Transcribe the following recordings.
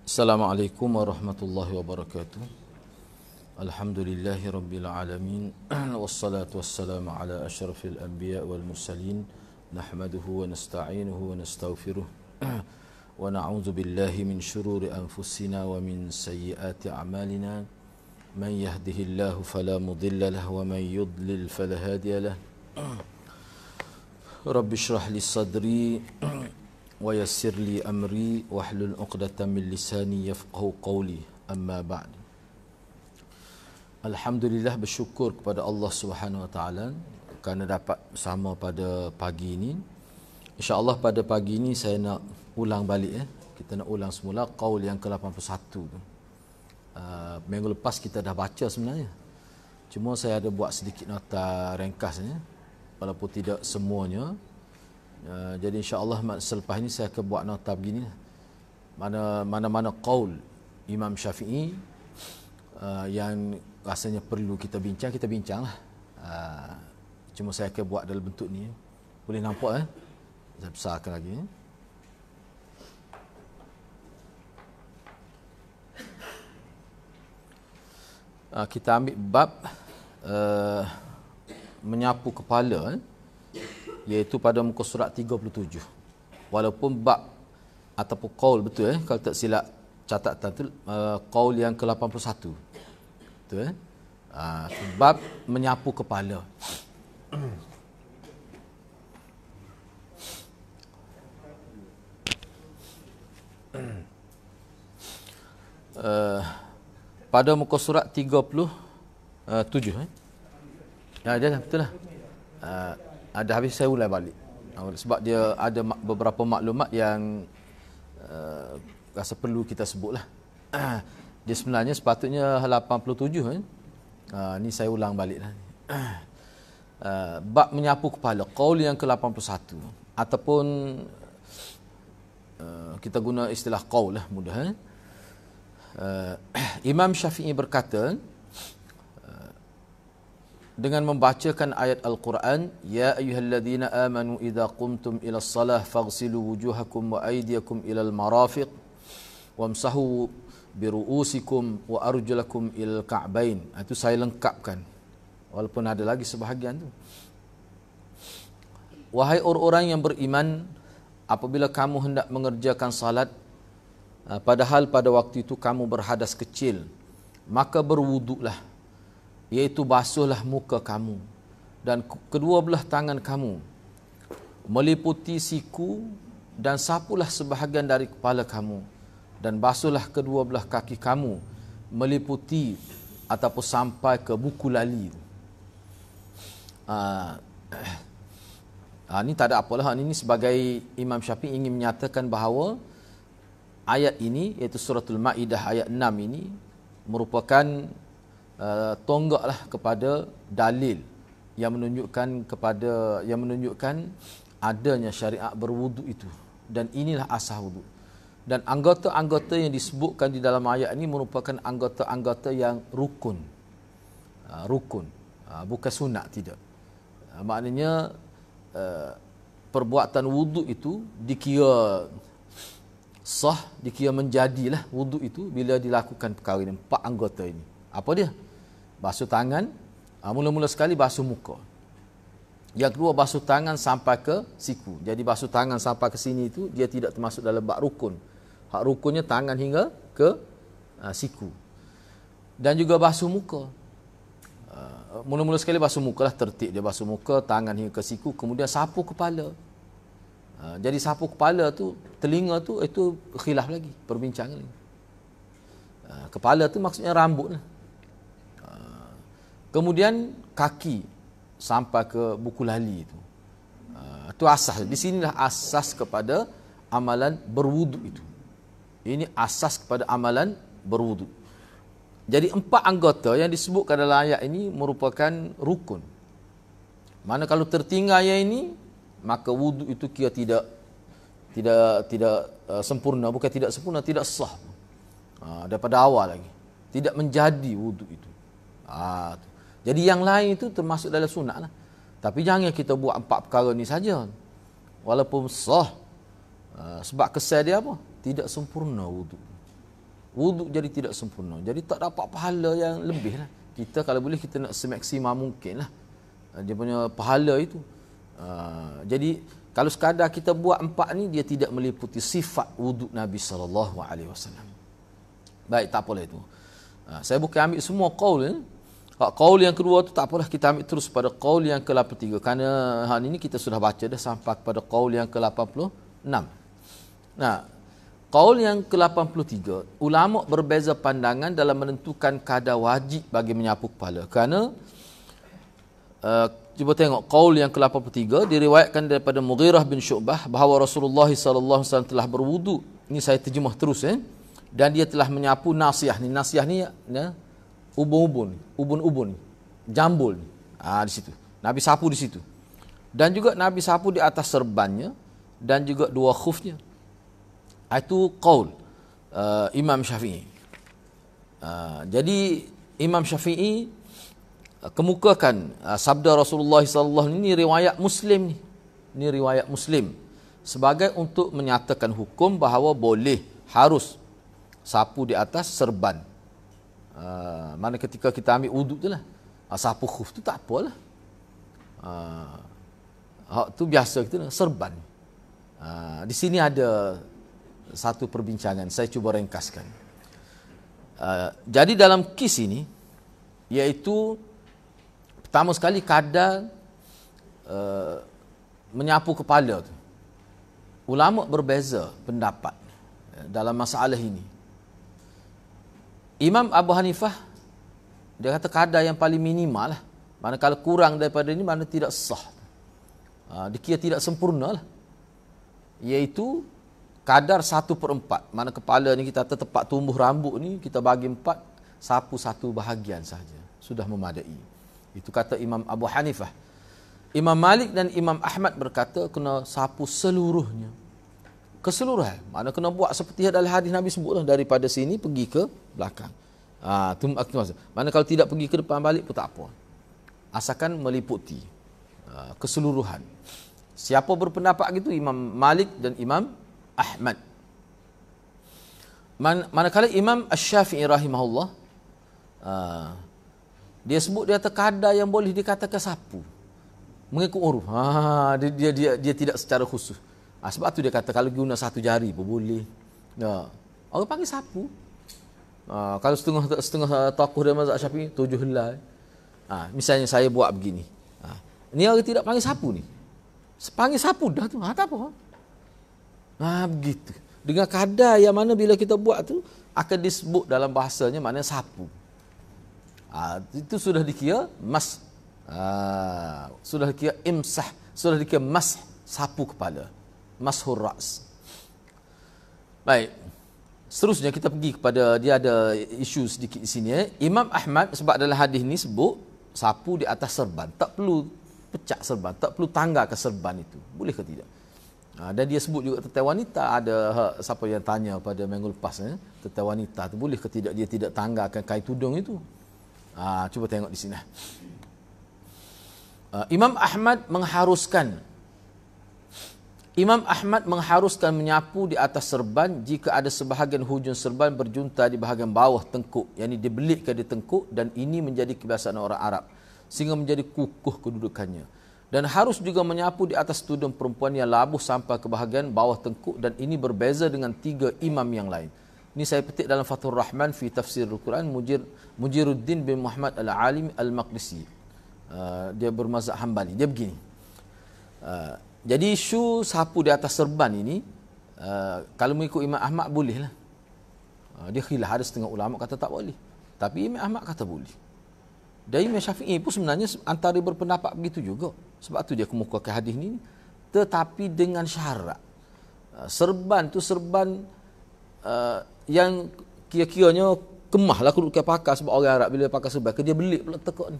السلام عليكم ورحمة الله وبركاته الحمد لله رب العالمين والصلاة والسلام على أشرف الأنبياء والمرسلين نحمده ونستعينه ونستغفره ونعوذ بالله من شرور أنفسنا ومن سيئات أعمالنا من يهده الله فلا مضل له ومن يضلل فلا هادي له رب اشرح لي صدري ويسر لي أمري واحلل عقدة من لساني يفقه قولي أما بعد Alhamdulillah bersyukur kepada Allah Subhanahu Wa Taala kerana dapat bersama pada pagi ini. InsyaAllah pada pagi ini saya nak ulang balik. Eh. Kita nak ulang semula Qaul yang ke-81. Uh, ah, minggu lepas kita dah baca sebenarnya. Cuma saya ada buat sedikit nota ringkasnya. Walaupun tidak semuanya. Uh, jadi insya insyaallah selepas ini saya akan buat nota begini mana mana mana qaul Imam Syafi'i uh, yang rasanya perlu kita bincang kita bincanglah uh, cuma saya akan buat dalam bentuk ni boleh nampak eh saya besarkan lagi eh? uh, kita ambil bab uh, menyapu kepala eh iaitu pada muka surat 37 walaupun bab ataupun qaul betul eh kalau tak silap catatan tu eh, qaul yang ke-81 betul eh uh, ah, bab menyapu kepala uh, pada muka surat 37 uh, eh, eh ya dia lah, betul lah uh, ada habis saya ulang balik sebab dia ada beberapa maklumat yang uh, rasa perlu kita sebutlah dia sebenarnya sepatutnya 87 kan eh? uh, ni saya ulang baliklah uh, bab menyapu kepala qaul yang ke-81 ataupun uh, kita guna istilah qaul lah mudah eh? uh, imam syafi'i berkata dengan membacakan ayat Al-Quran Ya ayuhalladzina amanu idha qumtum ila salah faghsilu wujuhakum wa aidiakum ila al-marafiq wamsahu biruusikum wa arjulakum ila al-ka'bain itu saya lengkapkan walaupun ada lagi sebahagian tu Wahai orang-orang yang beriman apabila kamu hendak mengerjakan salat padahal pada waktu itu kamu berhadas kecil maka berwuduklah iaitu basuhlah muka kamu dan kedua belah tangan kamu meliputi siku dan sapulah sebahagian dari kepala kamu dan basuhlah kedua belah kaki kamu meliputi ataupun sampai ke buku lali uh, ah, uh, eh, ini ah, tak ada apalah ini sebagai Imam Syafi'i ingin menyatakan bahawa ayat ini iaitu suratul Maidah ayat 6 ini merupakan Eh, tonggaklah kepada dalil yang menunjukkan kepada yang menunjukkan adanya syariat berwuduk itu dan inilah asah wuduk dan anggota-anggota yang disebutkan di dalam ayat ini merupakan anggota-anggota yang rukun eh, rukun eh, bukan sunat tidak maknanya perbuatan wuduk itu dikira sah dikira menjadilah wuduk itu bila dilakukan perkara ini empat anggota ini apa dia basuh tangan ah, mula-mula sekali basuh muka yang kedua basuh tangan sampai ke siku jadi basuh tangan sampai ke sini itu dia tidak termasuk dalam bak rukun hak rukunnya tangan hingga ke uh, siku dan juga basuh muka ah, Mula-mula sekali basuh muka lah tertik dia basuh muka tangan hingga ke siku kemudian sapu kepala. Jadi sapu kepala tu telinga tu itu khilaf lagi perbincangan lagi. Kepala tu maksudnya rambut lah. Kemudian kaki sampai ke buku lali itu. Itu ah, asas. Di sinilah asas kepada amalan berwudu itu. Ini asas kepada amalan berwudu. Jadi empat anggota yang disebutkan dalam ayat ini merupakan rukun. Mana kalau tertinggal ayat ini, maka wudu itu kira tidak tidak tidak uh, sempurna, bukan tidak sempurna, tidak sah. Uh, daripada awal lagi. Tidak menjadi wudu itu. Ah, uh, jadi yang lain itu termasuk dalam sunat lah. Tapi jangan kita buat empat perkara ni saja. Walaupun sah. Eh, sebab kesal dia apa? Tidak sempurna wuduk. Wuduk jadi tidak sempurna. Jadi tak dapat pahala yang lebih lah. Kita kalau boleh kita nak semaksimal mungkin lah. Eh, dia punya pahala itu. Eh, jadi kalau sekadar kita buat empat ni dia tidak meliputi sifat wuduk Nabi sallallahu alaihi wasallam. Baik tak apalah itu. Saya bukan ambil semua qaul ni. Hak qaul yang kedua tu tak apalah kita ambil terus pada qaul yang ke-83 kerana hal ini kita sudah baca dah sampai kepada qaul yang ke-86. Nah, qaul yang ke-83 ulama berbeza pandangan dalam menentukan kadar wajib bagi menyapu kepala kerana uh, cuba tengok qaul yang ke-83 diriwayatkan daripada Mughirah bin Syu'bah bahawa Rasulullah sallallahu alaihi wasallam telah berwudu. Ini saya terjemah terus eh. Dan dia telah menyapu nasiah ni. Nasiah ni ya, ubun-ubun, ubun-ubun jambul Ah ha, di situ. Nabi sapu di situ. Dan juga Nabi sapu di atas serbannya dan juga dua khufnya. Ah, itu qaul uh, Imam Syafi'i. Uh, jadi Imam Syafi'i eh, kemukakan uh, sabda Rasulullah SAW ini riwayat Muslim ni. Ini riwayat Muslim sebagai untuk menyatakan hukum bahawa boleh harus sapu di atas serban. Ah, mana ketika kita ambil uduk tu lah. Uh, sapu khuf tu tak apalah. Uh, hak tu biasa kita nak serban. Uh, di sini ada satu perbincangan. Saya cuba ringkaskan. Uh, jadi dalam kes ini, iaitu pertama sekali kadar uh, menyapu kepala tu. Ulama berbeza pendapat eh, dalam masalah ini. Imam Abu Hanifah dia kata kadar yang paling minimal lah. Mana kalau kurang daripada ini mana tidak sah. Ha, dikira tidak sempurna lah. Iaitu kadar satu per empat. Mana kepala ni kita tetap tumbuh rambut ni kita bagi empat sapu satu bahagian saja sudah memadai. Itu kata Imam Abu Hanifah. Imam Malik dan Imam Ahmad berkata kena sapu seluruhnya keseluruhan. Mana kena buat seperti adalah hadis Nabi sebutlah daripada sini pergi ke belakang. Ha, tu maksud. Mana kalau tidak pergi ke depan balik pun tak apa. Asalkan meliputi ha, keseluruhan. Siapa berpendapat gitu Imam Malik dan Imam Ahmad. Man, manakala Imam Ash-Shafi'i rahimahullah ha, dia sebut dia terkadar yang boleh dikatakan sapu mengikut uruf. Ha, dia, dia, dia, dia tidak secara khusus. Ha, sebab tu dia kata kalau guna satu jari pun boleh. Ha. Orang panggil sapu. Ha, kalau setengah setengah eh, tokoh dia mazhab Syafi'i tujuh helai. Ha, misalnya saya buat begini. Ha. Ni orang tidak panggil sapu ni. Sepanggil sapu dah tu. Ha, tak apa. Ha, begitu. Dengan kadar yang mana bila kita buat tu akan disebut dalam bahasanya maknanya sapu. Ha, itu sudah dikira mas. Ha, sudah dikira imsah. Sudah dikira mas sapu kepala mashur ra's. Baik. Seterusnya kita pergi kepada dia ada isu sedikit di sini eh. Imam Ahmad sebab dalam hadis ni sebut sapu di atas serban tak perlu pecah serban tak perlu tangga ke serban itu boleh ke tidak ha, dan dia sebut juga tetai wanita ada ha, siapa yang tanya pada minggu lepas eh, tetai wanita tu boleh ke tidak dia tidak tangga tanggakan kain tudung itu ha, cuba tengok di sini eh. ha, Imam Ahmad mengharuskan Imam Ahmad mengharuskan menyapu di atas serban jika ada sebahagian hujung serban berjunta di bahagian bawah tengkuk, yakni dibelit ke di tengkuk dan ini menjadi kebiasaan orang Arab sehingga menjadi kukuh kedudukannya. Dan harus juga menyapu di atas tudung perempuan yang labuh sampai ke bahagian bawah tengkuk dan ini berbeza dengan tiga imam yang lain. Ini saya petik dalam Fathur Rahman fi tafsir Al-Quran Mujir, Mujiruddin bin Muhammad Al-Alim Al-Maqdisi. Uh, dia bermazhab Hambali. Dia begini. Uh, jadi isu sapu di atas serban ini uh, kalau mengikut Imam Ahmad bolehlah. Uh, dia khilaf ada setengah ulama kata tak boleh. Tapi Imam Ahmad kata boleh. Dari Imam Syafi'i pun sebenarnya antara berpendapat begitu juga. Sebab tu dia kemukakan hadis ni tetapi dengan syarat. Uh, serban tu serban uh, yang kira-kiranya kemah lah kudukkan pakar sebab orang Arab bila pakai serban dia belik pula tekuk ni.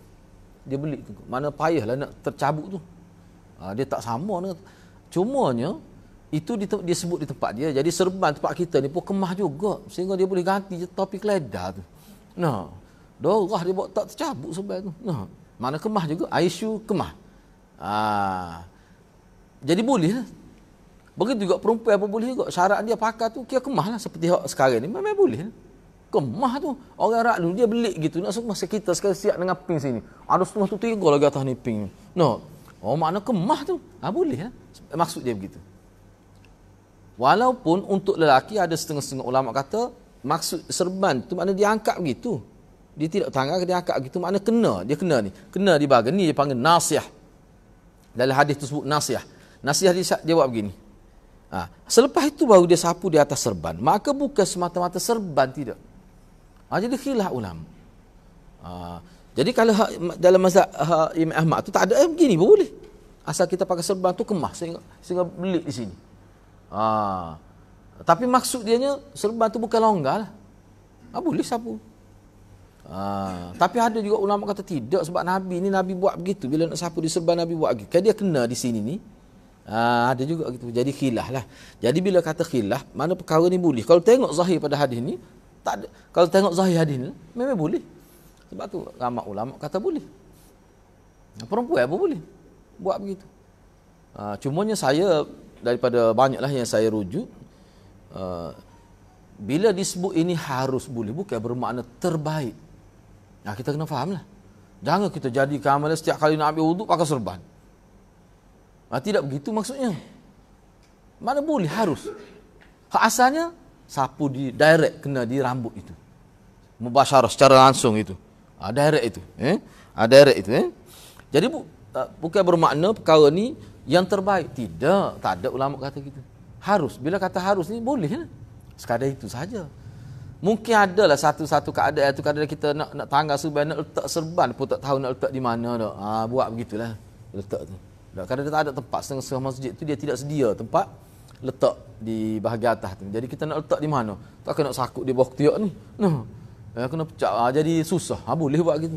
Dia belik tekuk. Mana payahlah nak tercabut tu ha, dia tak sama dengan cumanya itu di, dia sebut di tempat dia jadi serban tempat kita ni pun kemah juga sehingga dia boleh ganti je topi keledar tu nah darah dia buat tak tercabut sebab tu nah mana kemah juga Aisyu kemah ha, jadi boleh lah. Begitu juga perempuan apa boleh juga. Syarat dia pakai tu kira kemah lah. Seperti hak sekarang ni memang boleh lah. Kemah tu. Orang rak dulu dia belik gitu. Nak semua kita sekarang siap dengan ping sini. Ada semua tu tiga lagi atas ni pink. No. Oh makna kemah tu. Ah boleh lah. Maksud dia begitu. Walaupun untuk lelaki ada setengah-setengah ulama kata maksud serban tu makna dia angkat begitu. Dia tidak tangga dia angkat begitu makna kena, dia kena ni. Kena di bahagian ni dia panggil nasihah. Dalam hadis tersebut nasihah. Nasihah dia, dia buat begini. Ha. selepas itu baru dia sapu di atas serban. Maka bukan semata-mata serban tidak. Ha, jadi khilaf ulama. Ha. Jadi kalau hak, dalam mazhab hak, Imam Ahmad tu tak ada eh, begini pun boleh. Asal kita pakai serban tu kemah sehingga, sehingga belik di sini. Ha. Tapi maksud dia dianya serban tu bukan longgal. lah. Ha, boleh sapu. Ha. Tapi ada juga ulama kata tidak sebab Nabi ni Nabi buat begitu. Bila nak sapu di serban Nabi buat gitu. Kalau dia kena di sini ni. Ha, ada juga gitu. Jadi khilah lah. Jadi bila kata khilah, mana perkara ni boleh. Kalau tengok zahir pada hadis ni, tak ada. kalau tengok zahir hadis ni, memang boleh. Sebab tu ramai ulama kata boleh. Perempuan pun boleh buat begitu. Ha, cumanya saya daripada banyaklah yang saya rujuk uh, bila disebut ini harus boleh bukan bermakna terbaik. Nah kita kena fahamlah. Jangan kita jadi kamalah setiap kali nak ambil wuduk pakai serban. Nah, tidak begitu maksudnya. Mana boleh harus. Hak asalnya sapu di direct kena di rambut itu. Mubasyarah secara langsung itu. Ha, direct itu. Eh? Ha, direct itu. Eh? Jadi bu, uh, bukan bermakna perkara ni yang terbaik. Tidak. Tak ada ulama kata gitu. Harus. Bila kata harus ni boleh. Lah. Sekadar itu saja. Mungkin adalah satu-satu keadaan itu kadang-kadang kita nak nak tangga serban nak letak serban pun tak tahu nak letak di mana dah. Ha, buat begitulah letak tu. Dah kadang dia tak ada tempat setengah-setengah masjid tu dia tidak sedia tempat letak di bahagian atas tu. Jadi kita nak letak di mana? Tak nak sakut di bawah tiok ni. Nah. No. Ya, kena pecah. Ha, jadi susah. Ha, boleh buat gitu.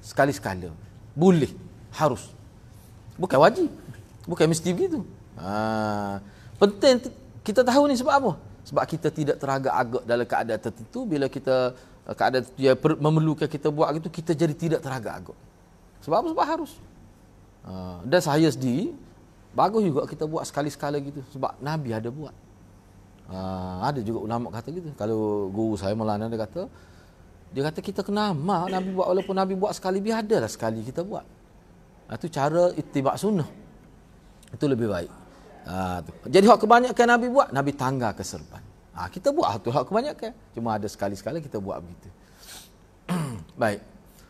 Sekali-sekala. Boleh. Harus. Bukan wajib. Bukan mesti begitu. Ha, penting kita tahu ni sebab apa? Sebab kita tidak teragak-agak dalam keadaan tertentu. Bila kita eh, keadaan tertentu yang memerlukan kita buat gitu, kita jadi tidak teragak-agak. Sebab apa? Sebab harus. Ha, dan saya sendiri, bagus juga kita buat sekali-sekala gitu. Sebab Nabi ada buat. Ha, ada juga ulama kata gitu. Kalau guru saya melana dia kata, dia kata kita kena amal Nabi buat walaupun Nabi buat sekali biar adalah sekali kita buat. Ha, itu cara ittiba sunnah. Itu lebih baik. Ha, tu. Jadi hak kebanyakan Nabi buat, Nabi tangga ke serban. Ha, kita buat tu hak kebanyakan. Cuma ada sekali-sekala kita buat begitu. baik.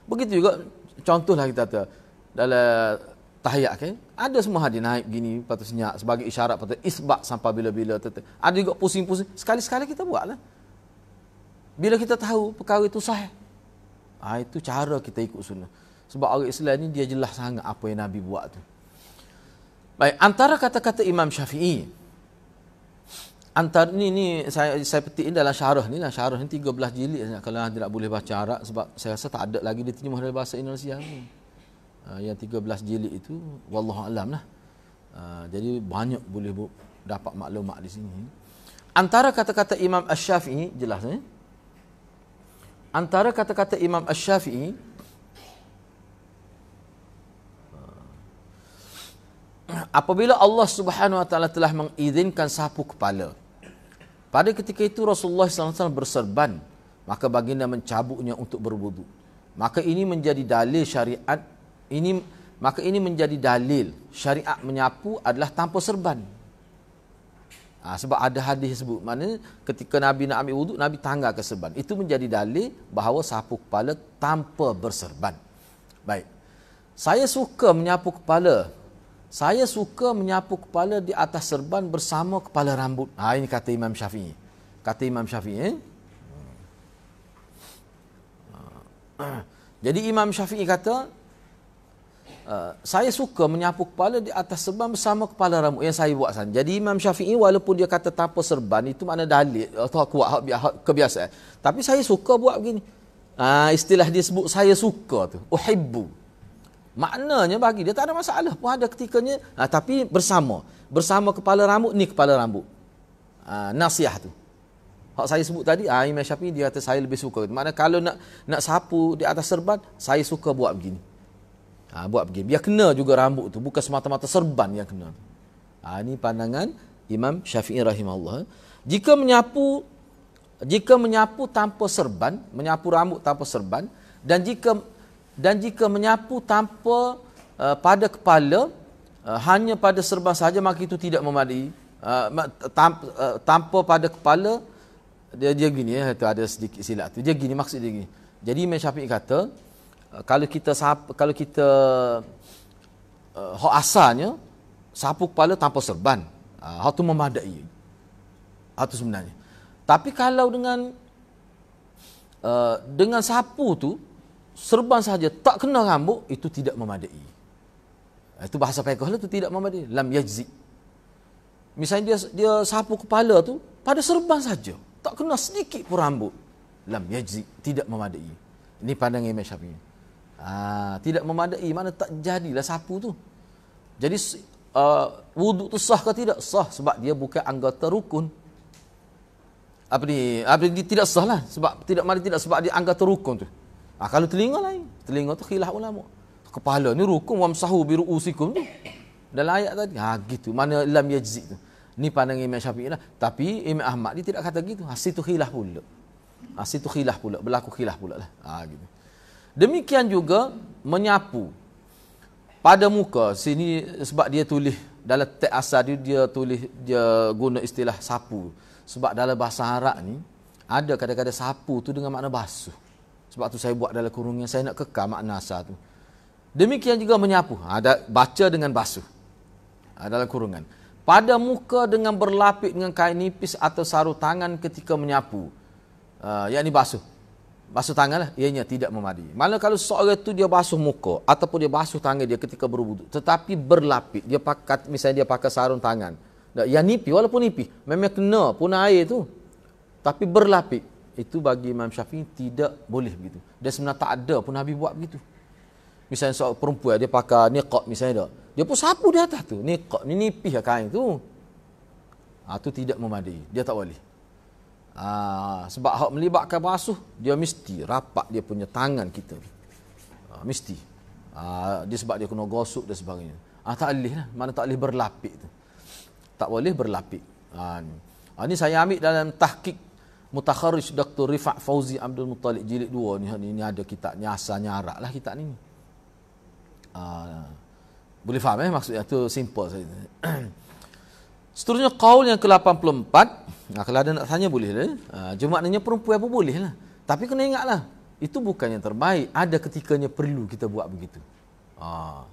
Begitu juga contohlah kita kata dalam tahiyat kan. Ada semua hadis naik gini patut senyap sebagai isyarat patut isbak sampai bila-bila. Ada juga pusing-pusing. Sekali-sekala kita buatlah. Bila kita tahu perkara itu sah. Ha, ah, itu cara kita ikut sunnah. Sebab orang Islam ni dia jelas sangat apa yang Nabi buat tu. Baik, antara kata-kata Imam Syafi'i. Antara ni, ni saya, saya petik ini dalam syarah ni lah. Syarah ni 13 jilid sebenarnya. Kalau anda tak boleh baca Arab sebab saya rasa tak ada lagi dia terjemah dari bahasa Indonesia ni. Ha, yang 13 jilid itu, alam lah. Ha, jadi banyak boleh bu, dapat maklumat di sini. Antara kata-kata Imam Syafi'i jelasnya antara kata-kata Imam Ash-Shafi'i apabila Allah Subhanahu Wa Taala telah mengizinkan sapu kepala pada ketika itu Rasulullah SAW berserban maka baginda mencabuknya untuk berwudu maka ini menjadi dalil syariat ini maka ini menjadi dalil syariat menyapu adalah tanpa serban Ha, sebab ada hadis sebut mana ketika Nabi nak ambil wuduk Nabi tanggal ke serban. Itu menjadi dalil bahawa sapu kepala tanpa berserban. Baik. Saya suka menyapu kepala. Saya suka menyapu kepala di atas serban bersama kepala rambut. Ha, ini kata Imam Syafi'i. Kata Imam Syafi'i. Eh? Ah. Jadi Imam Syafi'i kata, Eh, saya suka menyapu kepala di atas serban bersama kepala rambut yang saya buat sana. Jadi Imam Syafi'i walaupun dia kata tapa serban itu makna dalil atau kuat kebiasaan. Tapi saya suka buat begini. Ha, istilah dia sebut saya suka tu. Uhibbu. Maknanya bagi dia tak ada masalah pun ada ketikanya. Ha, tapi bersama. Bersama kepala rambut ni kepala rambut. Ha, nasihat tu. Hak saya sebut tadi, ha, Imam Syafi'i dia kata saya lebih suka. Maknanya kalau nak nak sapu di atas serban, saya suka buat begini. Ha, buat begini. Biar kena juga rambut tu. Bukan semata-mata serban yang kena. Ha, ini pandangan Imam Syafi'i rahimahullah. Jika menyapu jika menyapu tanpa serban, menyapu rambut tanpa serban, dan jika dan jika menyapu tanpa uh, pada kepala, uh, hanya pada serban saja maka itu tidak memadai. Uh, tanpa, uh, tanpa pada kepala dia dia gini ya, ada sedikit silap tu. Dia gini maksud dia gini. Jadi Imam Syafi'i kata, Eh, kalau kita kalau kita eh, hak asalnya sapu kepala tanpa serban ah, hak tu memadai hak ah, tu sebenarnya tapi kalau dengan eh, dengan sapu tu serban saja tak kena rambut itu tidak memadai ah, itu bahasa fiqh itu tidak memadai lam yajzi misalnya dia dia sapu kepala tu pada serban saja tak kena sedikit pun rambut lam yajzi tidak memadai ini pandangan Imam Syafi'i Ha, tidak memadai mana tak jadilah sapu tu. Jadi uh, wuduk tu sah ke tidak? Sah sebab dia bukan anggota rukun. Apa ni? Apa ni? Tidak sah lah. Sebab tidak mana tidak sebab dia anggota rukun tu. Ha, kalau telinga lain. Telinga tu khilaf ulama. Kepala ni rukun. Wam sahu biru usikum tu. Dalam ayat tadi. Ha, gitu. Mana lam yajzik tu. Ni pandang Imam Syafi'i lah. Tapi Imam Ahmad ni tidak kata gitu. Ha, situ khilaf pula. Ha, situ khilaf pula. Berlaku khilaf pula lah. Ha, gitu. Demikian juga menyapu pada muka. Sini sebab dia tulis dalam teks asal dia, dia tulis dia guna istilah sapu. Sebab dalam bahasa Arab ni ada kadang-kadang sapu tu dengan makna basuh. Sebab tu saya buat dalam kurungnya saya nak kekal makna asal tu. Demikian juga menyapu. Ha, ada baca dengan basuh. Ha, dalam kurungan. Pada muka dengan berlapik dengan kain nipis atau sarung tangan ketika menyapu. Uh, yang ini basuh basuh tangan lah, ianya tidak memadi. Mana kalau seorang itu dia basuh muka ataupun dia basuh tangan dia ketika berwuduk tetapi berlapik. dia pakai misalnya dia pakai sarung tangan. Dak yang nipi walaupun nipi memang kena pun air tu. Tapi berlapik itu bagi Imam Syafi'i tidak boleh begitu. Dia sebenarnya tak ada pun Nabi buat begitu. Misalnya seorang perempuan dia pakai niqab misalnya dak. Dia pun sapu di atas tu. Niqab ni nipis lah kain tu. itu, ah, ha, tidak memadai. Dia tak boleh. Aa, ah, sebab hak melibatkan basuh, dia mesti rapat dia punya tangan kita. Aa, ah, mesti. Aa, ah, dia sebab dia kena gosok dan sebagainya. Ah tak boleh lah. Mana tak boleh berlapik tu. Tak boleh berlapik. Ha, ni. saya ambil dalam tahkik Mutakharij Dr. Rifat Fauzi Abdul Muttalib jilid 2 ni, ni, ni ada kitab ni asalnya Arab lah kitab ni. Aa, boleh faham eh maksudnya tu simple saya. Seterusnya kaul yang ke-84. Nah, kalau ada nak tanya boleh lah. Ha, ah, cuma nanya perempuan apa boleh lah. Tapi kena ingatlah. Itu bukan yang terbaik. Ada ketikanya perlu kita buat begitu. Ha,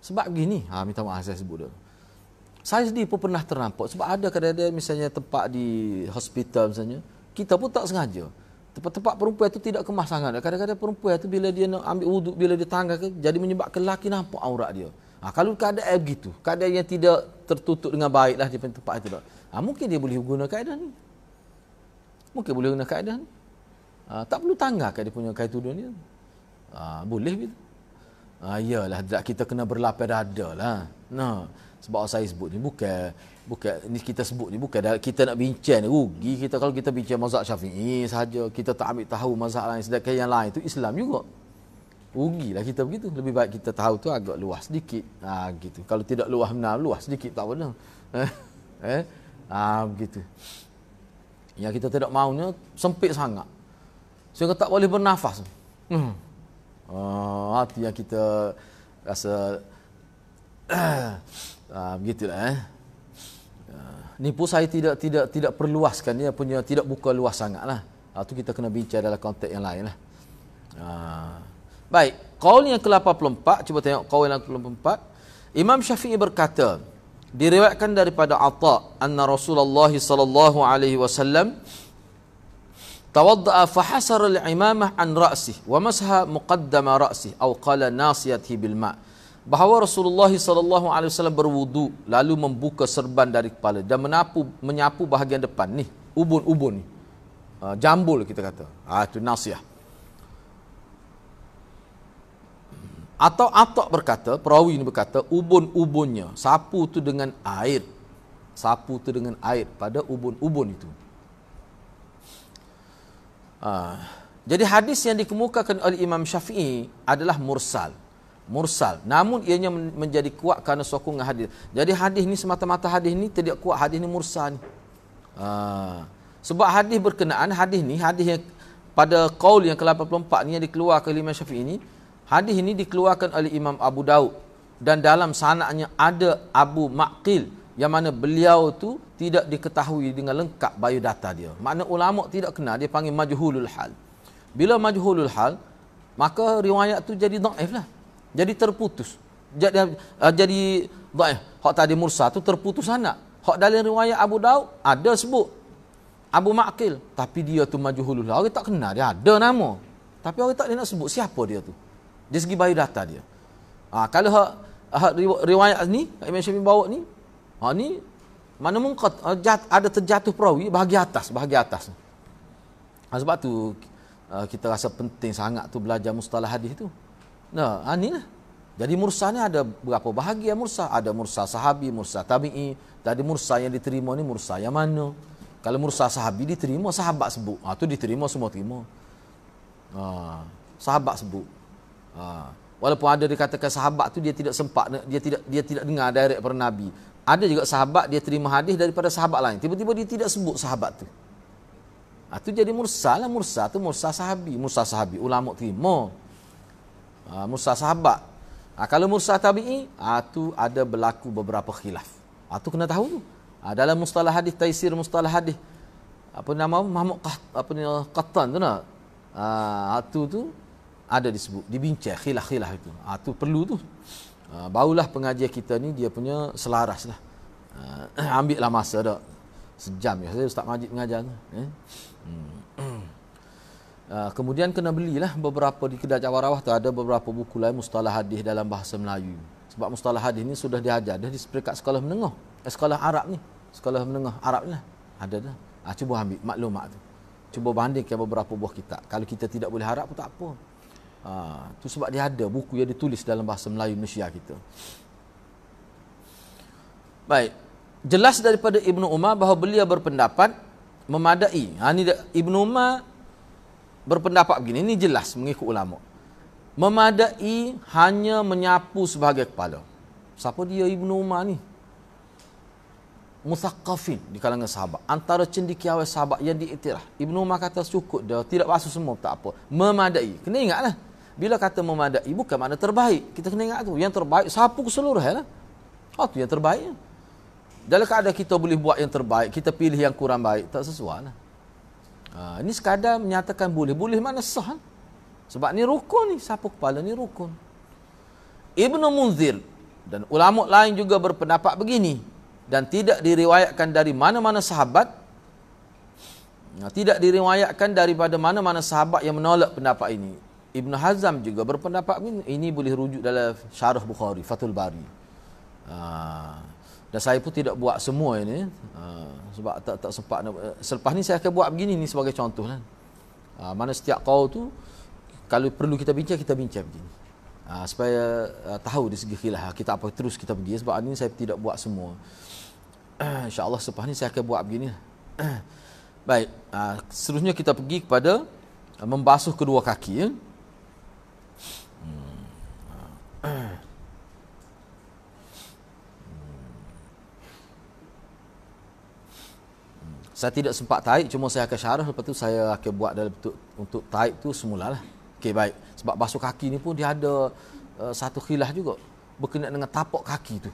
sebab begini. Ha, minta maaf saya sebut dulu. Saya sendiri pun pernah ternampak. Sebab ada kadang-kadang misalnya tempat di hospital misalnya. Kita pun tak sengaja. Tempat-tempat perempuan itu tidak kemas sangat. Kadang-kadang perempuan itu bila dia nak ambil wuduk, bila dia tangga jadi menyebabkan lelaki nampak aurat dia. Ha, kalau keadaan begitu, keadaan yang tidak tertutup dengan baiklah di tempat itu. Ha, mungkin dia boleh guna keadaan ni. Mungkin boleh guna keadaan ni. Ha, tak perlu tanggah dia punya kaitu dunia. Ha, boleh begitu. Ha, yalah, kita kena berlapar dada lah. Nah, sebab saya sebut ni bukan bukan ni kita sebut ni bukan kita nak bincang rugi kita kalau kita bincang mazhab Syafi'i saja kita tak ambil tahu mazhab lain sedangkan yang lain tu Islam juga. Ugi lah kita begitu lebih baik kita tahu tu agak luas sedikit ha, gitu kalau tidak luas benar luas sedikit tak apa eh, eh ha, begitu yang kita tidak maunya sempit sangat sehingga tak boleh bernafas hmm. Uh, hati yang kita rasa ah uh, begitulah eh uh, nipu saya tidak tidak tidak perluaskan dia punya tidak buka luas sangatlah. Ah uh, tu kita kena bincang dalam konteks yang lainlah. Ah uh. Baik, qaul yang ke-84 cuba tengok qaul yang ke-84. Imam Syafi'i berkata, diriwayatkan daripada Atha anna Rasulullah sallallahu alaihi wasallam tawadda'a fa hasara al-imamah an ra'sih wa masaha muqaddama ra'sih aw qala nasiyatihi bil ma' bahawa Rasulullah sallallahu alaihi wasallam berwudu lalu membuka serban dari kepala dan menapu menyapu bahagian depan ni ubun-ubun ni ah, jambul kita kata ah ha, itu nasihat. Atau Atok berkata, perawi ini berkata, ubun-ubunnya, sapu tu dengan air. Sapu tu dengan air pada ubun-ubun itu. Uh, jadi hadis yang dikemukakan oleh Imam Syafi'i adalah mursal. Mursal. Namun ianya menjadi kuat kerana sokongan hadis. Jadi hadis ni semata-mata hadis ni tidak kuat hadis ini mursal Uh, sebab hadis berkenaan hadis ni hadis yang pada kaul yang ke-84 ni yang dikeluarkan oleh Imam Syafi'i ini. Hadis ini dikeluarkan oleh Imam Abu Daud dan dalam sanaknya ada Abu Maqil yang mana beliau tu tidak diketahui dengan lengkap biodata dia. Makna ulama tidak kenal dia panggil majhulul hal. Bila majhulul hal, maka riwayat tu jadi dhaif lah. Jadi terputus. Jadi uh, jadi dhaif. Hak tadi mursal tu terputus anak. Hak dalam riwayat Abu Daud ada sebut Abu Maqil tapi dia tu majhulul hal. Orang tak kenal dia ada nama. Tapi orang tak dia nak sebut siapa dia tu. Dari segi biodata dia. Ha, kalau ha, ha, riwayat ni, Imam Syafi'i bawa ni, ha, ni mana mungkin ha, jat, ada terjatuh perawi bahagian atas, bahagian atas. Ha, sebab tu ha, kita rasa penting sangat tu belajar mustalah hadis tu. Nah, ha, ni lah. Jadi mursa ni ada berapa bahagian mursa? Ada mursa sahabi, mursa tabi'i. Tadi mursa yang diterima ni mursa yang mana? Kalau mursa sahabi diterima, sahabat sebut. Ha, diterima semua terima. Ha, sahabat sebut. Ha. Walaupun ada dikatakan sahabat tu dia tidak sempat dia tidak dia tidak dengar direct daripada nabi. Ada juga sahabat dia terima hadis daripada sahabat lain. Tiba-tiba dia tidak sebut sahabat tu. Ha, tu jadi mursal lah. Mursal tu mursal sahabi. Mursal sahabi. Ulama terima. Ha, mursal sahabat. Ha, kalau mursal tabi'i, ha, tu ada berlaku beberapa khilaf. Ha, tu kena tahu tu. Ha, dalam mustalah hadis, taisir mustalah hadis. Apa nama? Mahmud Qahtan tu nak. Ha, tu tu ada disebut dibincang khilaf-khilaf itu. Ah ha, tu perlu tu. Ha, barulah pengajian kita ni dia punya selaras lah. Ha, ambil lah masa dah. Sejam ya saya Ustaz Majid mengajar Eh? Hmm. Ha, kemudian kena belilah beberapa di kedai Jawarawah tu ada beberapa buku lain mustalah hadis dalam bahasa Melayu. Sebab mustalah hadis ni sudah dihajar dah di peringkat sekolah menengah. Eh, sekolah Arab ni. Sekolah menengah Arab ni lah. Ada dah. Ha, cuba ambil maklumat tu. Cuba bandingkan beberapa buah kitab. Kalau kita tidak boleh harap pun tak apa. Ha, tu sebab dia ada buku yang ditulis dalam bahasa Melayu Malaysia kita. Baik. Jelas daripada Ibnu Umar bahawa beliau berpendapat memadai. Ha, ini Ibnu Umar berpendapat begini. Ini jelas mengikut ulama. Memadai hanya menyapu sebahagian kepala. Siapa dia Ibnu Umar ni? Muthaqafin di kalangan sahabat. Antara cendikiawan sahabat yang diiktiraf. Ibnu Umar kata cukup dah. Tidak basuh semua tak apa. Memadai. Kena ingatlah. Bila kata memadai bukan makna terbaik. Kita kena ingat tu. Yang terbaik sapu keseluruhan ya? lah. Ha, oh, tu yang terbaik. Dalam keadaan kita boleh buat yang terbaik, kita pilih yang kurang baik, tak sesuai Ha, ini sekadar menyatakan boleh. Boleh mana sah Sebab ni rukun ni. Sapu kepala ni rukun. Ibnu Munzir dan ulama lain juga berpendapat begini. Dan tidak diriwayatkan dari mana-mana sahabat. Tidak diriwayatkan daripada mana-mana sahabat yang menolak pendapat ini. Ibn Hazm juga berpendapat ini boleh rujuk dalam syarah Bukhari, Fathul Bari. Ha, dan saya pun tidak buat semua ini ha, sebab tak tak sempat nak, selepas ni saya akan buat begini ni sebagai contoh kan. Ha, mana setiap kau tu kalau perlu kita bincang kita bincang begini. Ha, supaya uh, tahu di segi khilaf kita apa terus kita pergi sebab ini saya tidak buat semua. InsyaAllah selepas ni saya akan buat begini. Baik, uh, seterusnya kita pergi kepada membasuh kedua kaki. Ya saya tidak sempat taip cuma saya akan syarah lepas tu saya akan buat dalam bentuk untuk taip tu semula lah okey baik sebab basuh kaki ni pun dia ada uh, satu khilaf juga berkenaan dengan tapak kaki tu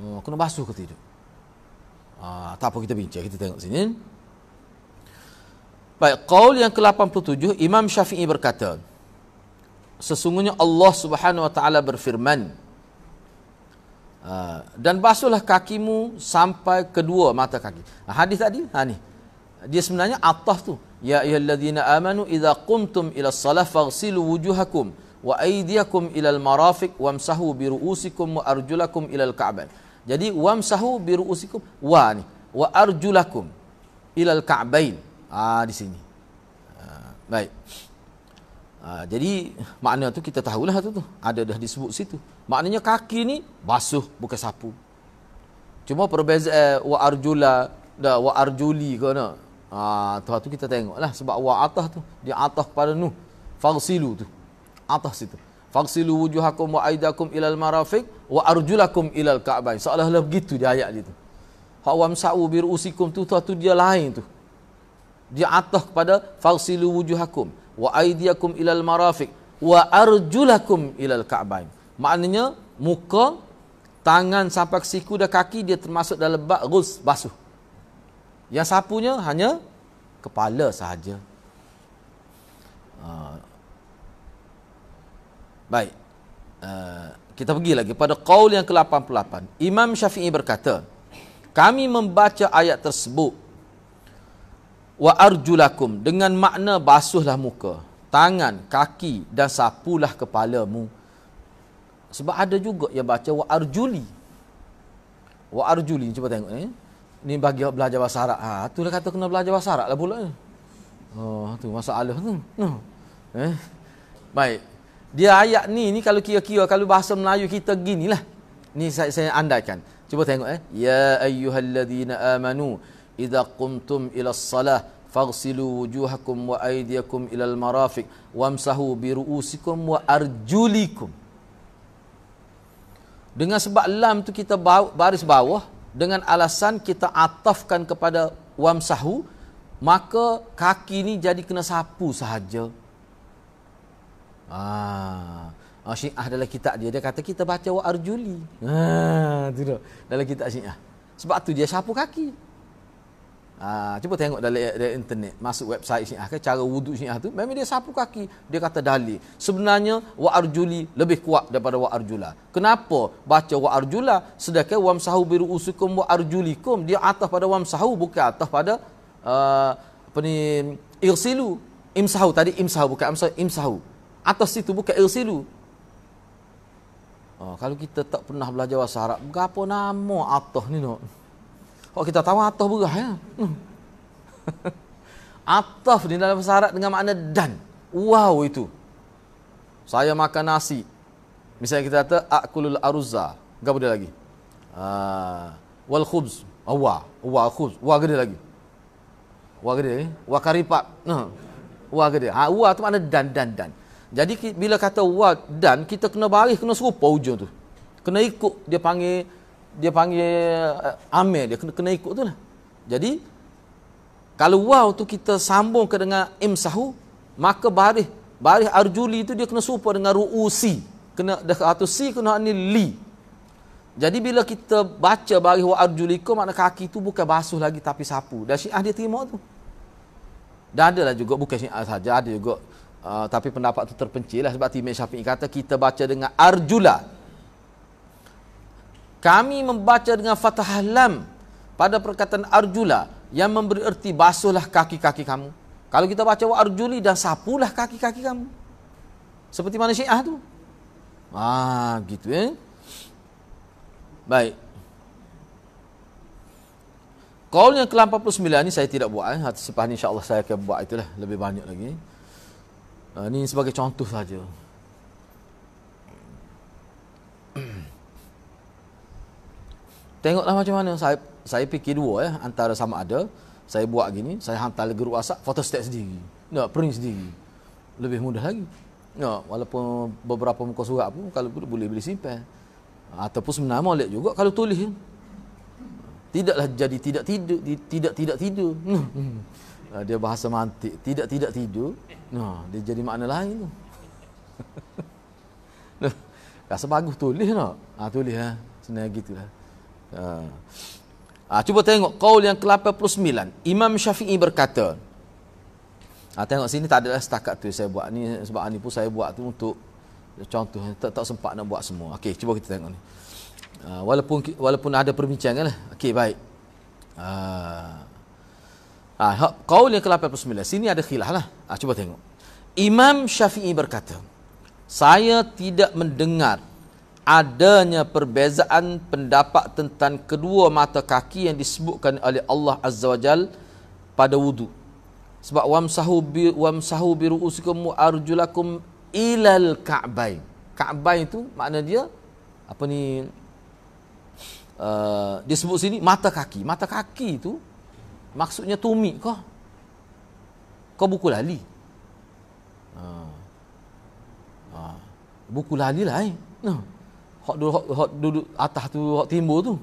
uh, kena basuh ke tidak uh, tak apa kita bincang kita tengok sini baik qaul yang ke-87 Imam Syafi'i berkata sesungguhnya Allah Subhanahu wa taala berfirman ah, dan basuhlah kakimu sampai kedua mata kaki. Ah, hadis tadi ha ni. Dia sebenarnya ataf tu. Ya ayyuhallazina amanu idza qumtum ila shalah faghsilu wujuhakum wa aydiyakum ila al-marafiq wamsahu bi ru'usikum wa arjulakum ila al-ka'bah. Jadi wamsahu bi ru'usikum wa ni wa arjulakum ila al-ka'bain. Ah di sini. Ha, baik. Ha, jadi maknanya tu kita tahulah tu tu. Ada dah disebut situ. Maknanya kaki ni basuh bukan sapu. Cuma perbezaan eh, wa arjula da wa arjuli ke nak. Ha, tu, tu kita tengoklah sebab wa atah tu dia atah pada nu fagsilu tu. Atah situ. Fagsilu wujuhakum wa aidakum ilal marafiq wa arjulakum ilal ka'bah. Seolah-olah begitu di ayat dia tu. Fa wa msa'u bi tu tu dia lain tu. Dia atah kepada fagsilu wujuhakum wa aydiyakum ilal marafiq wa arjulakum ilal ka'bain. Maknanya muka, tangan sampai ke siku dan kaki dia termasuk dalam bab ghus basuh. Yang sapunya hanya kepala sahaja. Ah. Baik. Ah, kita pergi lagi pada qaul yang ke-88. Imam Syafi'i berkata, kami membaca ayat tersebut wa arjulakum dengan makna basuhlah muka tangan kaki dan sapulah kepalamu sebab ada juga yang baca wa arjuli wa arjuli cuba tengok ni ni bagi belajar bahasa Arab ha tu dah kata kena belajar bahasa Arab lah pula ni oh tu masalah tu no. Hmm. eh baik dia ayat ni ni kalau kira-kira kalau bahasa Melayu kita ginilah ni saya, saya andaikan cuba tengok eh ya ayyuhallazina amanu إذا قمتم إلى الصلاة فاغسلوا وجوهكم وأيديكم إلى المرافق وامسحوا برؤوسكم وأرجلكم Dengan sebab lam tu kita baris bawah dengan alasan kita atafkan kepada wamsahu maka kaki ni jadi kena sapu sahaja. Ah, ah Syiah dalam kitab dia dia kata kita baca wa arjuli. Ha, ah, tidak. Dalam kitab Syiah. Sebab tu dia sapu kaki. Ha, cuba tengok dalam, dalam internet masuk website Syiah ke cara wuduk Syiah tu memang dia sapu kaki dia kata dalil sebenarnya wa arjuli lebih kuat daripada wa arjula kenapa baca wa arjula sedangkan wam sahu bi ruusukum wa arjulikum dia atas pada wam sahu bukan atas pada uh, apa ni irsilu imsahu tadi imsahu bukan imsahu imsahu atas situ bukan irsilu oh, kalau kita tak pernah belajar bahasa Arab berapa nama atas ni no kalau kita tahu atof berah ya. Hmm. Atof ni dalam syarat dengan makna dan. Wow itu. Saya makan nasi. Misalnya kita kata akulul aruzza. Gapo dia lagi? Uh, wal khubz. Wa, ah, wa khubz. Wa gede lagi. Wa gede, eh? wa karipak. Wa gede. Ha, wa tu makna dan dan dan. Jadi bila kata wa dan kita kena baris kena serupa hujung tu. Kena ikut dia panggil dia panggil uh, amir dia kena kena ikut tu lah. Jadi kalau wow tu kita sambung ke dengan Sahu, maka baris baris arjuli tu dia kena serupa dengan ruusi kena dah satu si kena ni li. Jadi bila kita baca baris wa arjulikum makna kaki tu bukan basuh lagi tapi sapu. Dan Syiah dia terima tu. Dan adalah juga bukan Syiah saja ada juga uh, tapi pendapat tu terpencil lah sebab Imam Syafi'i kata kita baca dengan arjula kami membaca dengan fathah lam pada perkataan arjula yang memberi erti basuhlah kaki-kaki kamu. Kalau kita baca wa arjuli dan sapulah kaki-kaki kamu. Seperti mana syiah tu? Ah, gitu ya. Eh? Baik. Qaul yang ke-49 ni saya tidak buat eh. Sepah ni insya-Allah saya akan buat itulah lebih banyak lagi. Ini ah, sebagai contoh saja. Tengoklah macam mana saya saya fikir dua ya antara sama ada saya buat gini, saya hantar grup WhatsApp, foto step sendiri. no print sendiri. Lebih mudah lagi. no walaupun beberapa muka surat pun kalau boleh beli simpan. Ataupun sebenarnya molek juga kalau tulis. Eh. Tidaklah jadi tidak tidur, tidak tidak tidur. Hmm, hmm. dia bahasa mantik, tidak tidak tidur. no dia jadi makna lain tu. Nah, rasa bagus tulis nak. Ah tulis ah. Senang gitulah. Ha. Ha, cuba tengok kaul yang ke-89. Imam Syafi'i berkata. Ha, tengok sini tak adalah setakat tu saya buat ni sebab ni pun saya buat tu untuk contoh tak, tak sempat nak buat semua. Okey, cuba kita tengok ni. Ha, walaupun walaupun ada perbincangan lah. Okey, baik. Ha. Ha, qaul yang ke-89. Sini ada khilaf lah. Ha, cuba tengok. Imam Syafi'i berkata, saya tidak mendengar adanya perbezaan pendapat tentang kedua mata kaki yang disebutkan oleh Allah Azza wa Jal pada wudu. Sebab wamsahu bi wamsahu bi ru'usikum arjulakum ilal ka'bain. Ka'bain itu makna dia apa ni? Uh, dia sebut sini mata kaki. Mata kaki itu maksudnya tumit kah? Kau buku lali. Ha. ha. buku lali lah eh. No hok duduk, hok duduk atas tu, hok timur tu.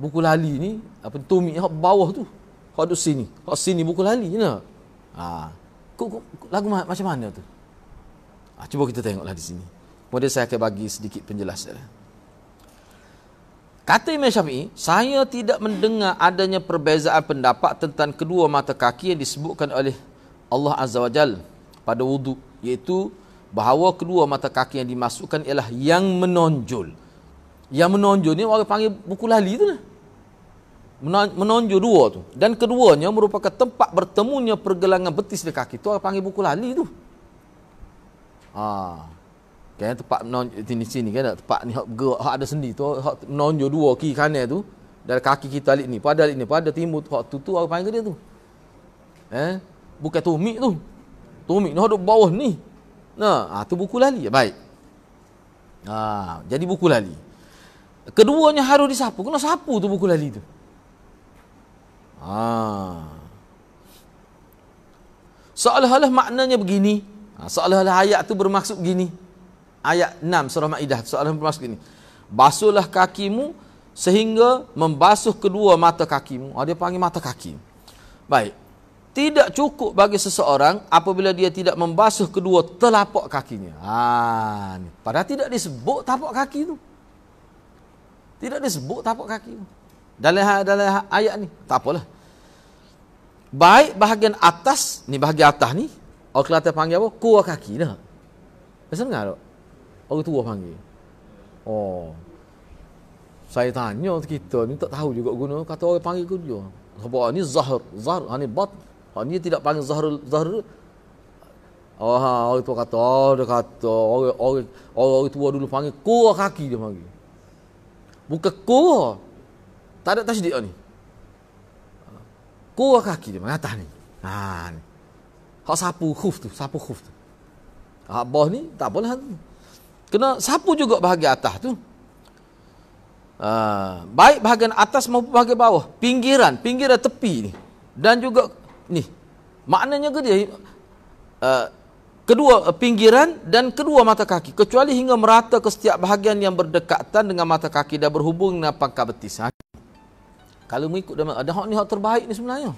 Buku lali ni, apa tumi hok bawah tu. Hok duduk sini. Hok sini buku lali ni. Ha. Kok, kok, kok lagu ma- macam mana tu? Ha, cuba kita tengoklah di sini. Kemudian saya akan bagi sedikit penjelasan. Kata Imam Syafi'i, saya tidak mendengar adanya perbezaan pendapat tentang kedua mata kaki yang disebutkan oleh Allah Azza wa Jal pada wudu. Iaitu bahawa kedua mata kaki yang dimasukkan ialah yang menonjol. Yang menonjol ni orang panggil buku lali tu lah. Menonjol dua tu. Dan keduanya merupakan tempat bertemunya pergelangan betis dan kaki. Tu orang panggil buku lali tu. Haa. Kan okay, tempat menonjol eh, sini sini kan tempat ni hak gerak hak ada sendi tu hak menonjol dua kiri kanan tu dari kaki kita alik ni pada alik ni pada timur hak tu tu orang panggil dia tu. Eh? Bukan tumik tu. Tumik ni hak bawah ni. Nah, ha, tu buku lali. Baik. Ha, jadi buku lali. Keduanya harus disapu. Kena sapu tu buku lali tu. Ha. Seolah-olah maknanya begini. Ha, seolah-olah ayat tu bermaksud begini. Ayat 6 surah Ma'idah. Seolah-olah bermaksud begini. Basuhlah kakimu sehingga membasuh kedua mata kakimu. Oh, dia panggil mata kaki. Baik tidak cukup bagi seseorang apabila dia tidak membasuh kedua telapak kakinya. Ha, ni. Padahal tidak disebut tapak kaki itu. Tidak disebut tapak kaki itu. Dalam, dalam ayat ni, tak apalah. Baik bahagian atas, ni bahagian atas ni, orang kelata panggil apa? Kua kaki dah. Biasa dengar tak? Orang tua panggil. Oh. Saya tanya kita ni, tak tahu juga guna. Kata orang panggil kerja. Sebab ni zahar, zahar, ni batin. Ha ni tidak panggil Zahrul Zahrul. Oh ha orang tua kata, oh, dia kata orang orang orang, orang tua dulu panggil kura kaki dia panggil. Bukan kura. Tak ada tasydid ni. Kura kaki dia panggil atas ni. Ha ni. Ha sapu khuf tu, sapu khuf tu. Ha bawah ni tak boleh hantu. Kena sapu juga bahagian atas tu. Uh, baik bahagian atas maupun bahagian bawah. Pinggiran, pinggiran tepi ni. Dan juga ni maknanya ke dia uh, kedua eh, pinggiran dan kedua mata kaki kecuali hingga merata ke setiap bahagian yang berdekatan dengan mata kaki dan berhubung dengan pangkal betis ha? kalau mengikut dia ada hak ni hak terbaik ni sebenarnya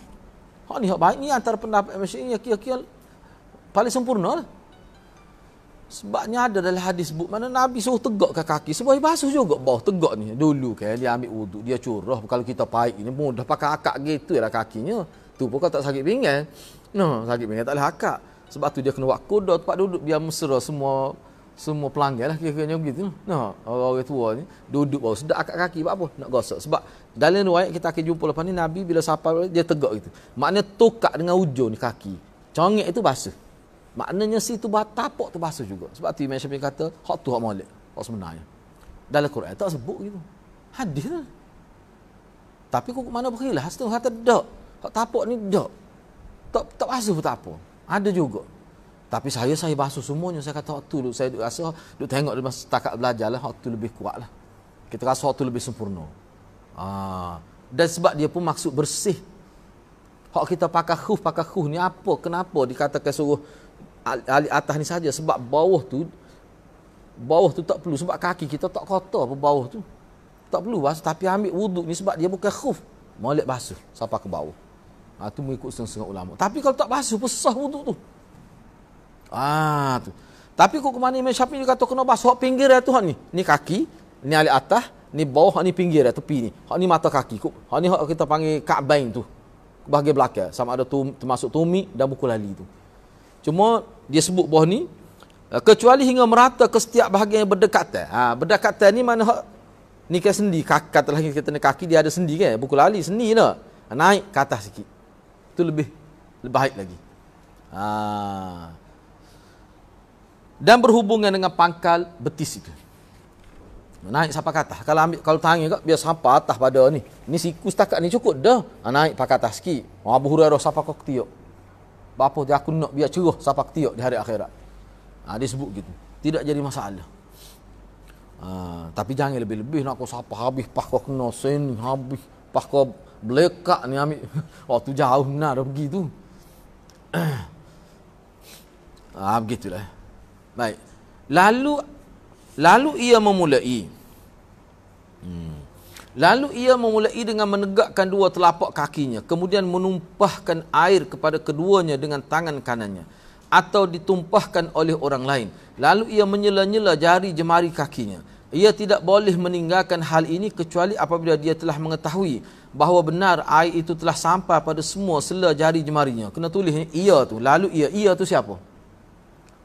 hak ni hak baik ni antara pendapat MSI ni kira-kira paling sempurna lah. Sebabnya ada dalam hadis buk mana Nabi suruh tegakkan kaki. Sebab basuh juga bawah tegak ni. Dulu kan dia ambil wuduk, dia curah. Kalau kita baik ni mudah pakai akak gitu lah kakinya. Tu pun kau tak sakit pinggan. No, sakit pinggan tak boleh akak. Sebab tu dia kena buat kuda tempat duduk biar mesra semua semua pelanggan lah kira-kira gitu. No, orang-orang tua ni duduk baru sedap akak kaki buat apa? Nak gosok. Sebab dalam ruang kita akan jumpa lepas ni Nabi bila sapa dia tegak gitu. Maknanya tukak dengan ujung ni kaki. Congek itu basuh. Maknanya situ batapok tu basuh juga. Sebab tu Imam Syafiq kata, hak tu hak malik. Hak sebenarnya. Dalam Quran tak sebut gitu. Hadis lah. Tapi kok mana berkhilas tu? Kata tak. Tak tapuk ni tak. Tak tak basuh pun tapuk. Ada juga. Tapi saya saya basuh semuanya. Saya kata waktu tu saya rasa duk tengok dia masa takak belajar lah waktu lebih kuat lah. Kita rasa waktu lebih sempurna. Ah. Dan sebab dia pun maksud bersih. Hak kita pakai khuf pakai khuf ni apa? Kenapa dikatakan suruh ahli atas ni saja sebab bawah tu bawah tu tak perlu sebab kaki kita tak kotor apa bawah tu tak perlu basuh tapi ambil wuduk ni sebab dia bukan khuf molek basuh sampai ke bawah Ha, tu mengikut setengah-setengah ulama. Tapi kalau tak basuh, besar wuduk tu. Ah ha, tu. Tapi kok kemana Imam Syafi'i kata kena basuh pinggir ya Tuhan ni. Ni kaki, ni alik atas, ni bawah, ni pinggir ya tepi ni. Hak ni mata kaki. Kok hak ni hak kita panggil Ka'bain tu. Bahagian belakang sama ada tum, termasuk tumi dan buku lali tu. Cuma dia sebut bawah ni eh, kecuali hingga merata ke setiap bahagian yang berdekatan. Ha, berdekatan ni mana hak ni kan sendi kaki telah kita ni kaki dia ada sendi kan buku lali sendi nah. Naik ke atas sikit itu lebih lebih baik lagi. Ha. Dan berhubungan dengan pangkal betis itu. Naik sampai ke atas. Kalau ambil kalau tangi kak biar sampai atas pada ni. Ni siku setakat ni cukup dah. Ha, naik pakai atas sikit. Abu Hurairah sampai ke ketiak. Bapa dia aku nak biar ceroh sapa ketiak di hari akhirat. Ha, dia sebut gitu. Tidak jadi masalah. Ha, tapi jangan lebih-lebih nak aku sampai habis pakok kena sen habis pakok Belekak ni ambil Waktu jauh nak dah pergi tu Ah, begitulah Baik Lalu Lalu ia memulai hmm. Lalu ia memulai dengan menegakkan dua telapak kakinya Kemudian menumpahkan air kepada keduanya dengan tangan kanannya Atau ditumpahkan oleh orang lain Lalu ia menyela-nyela jari jemari kakinya ia tidak boleh meninggalkan hal ini kecuali apabila dia telah mengetahui bahawa benar air itu telah sampai pada semua sela jari jemarinya. Kena tulis ia tu. Lalu ia. Ia tu siapa?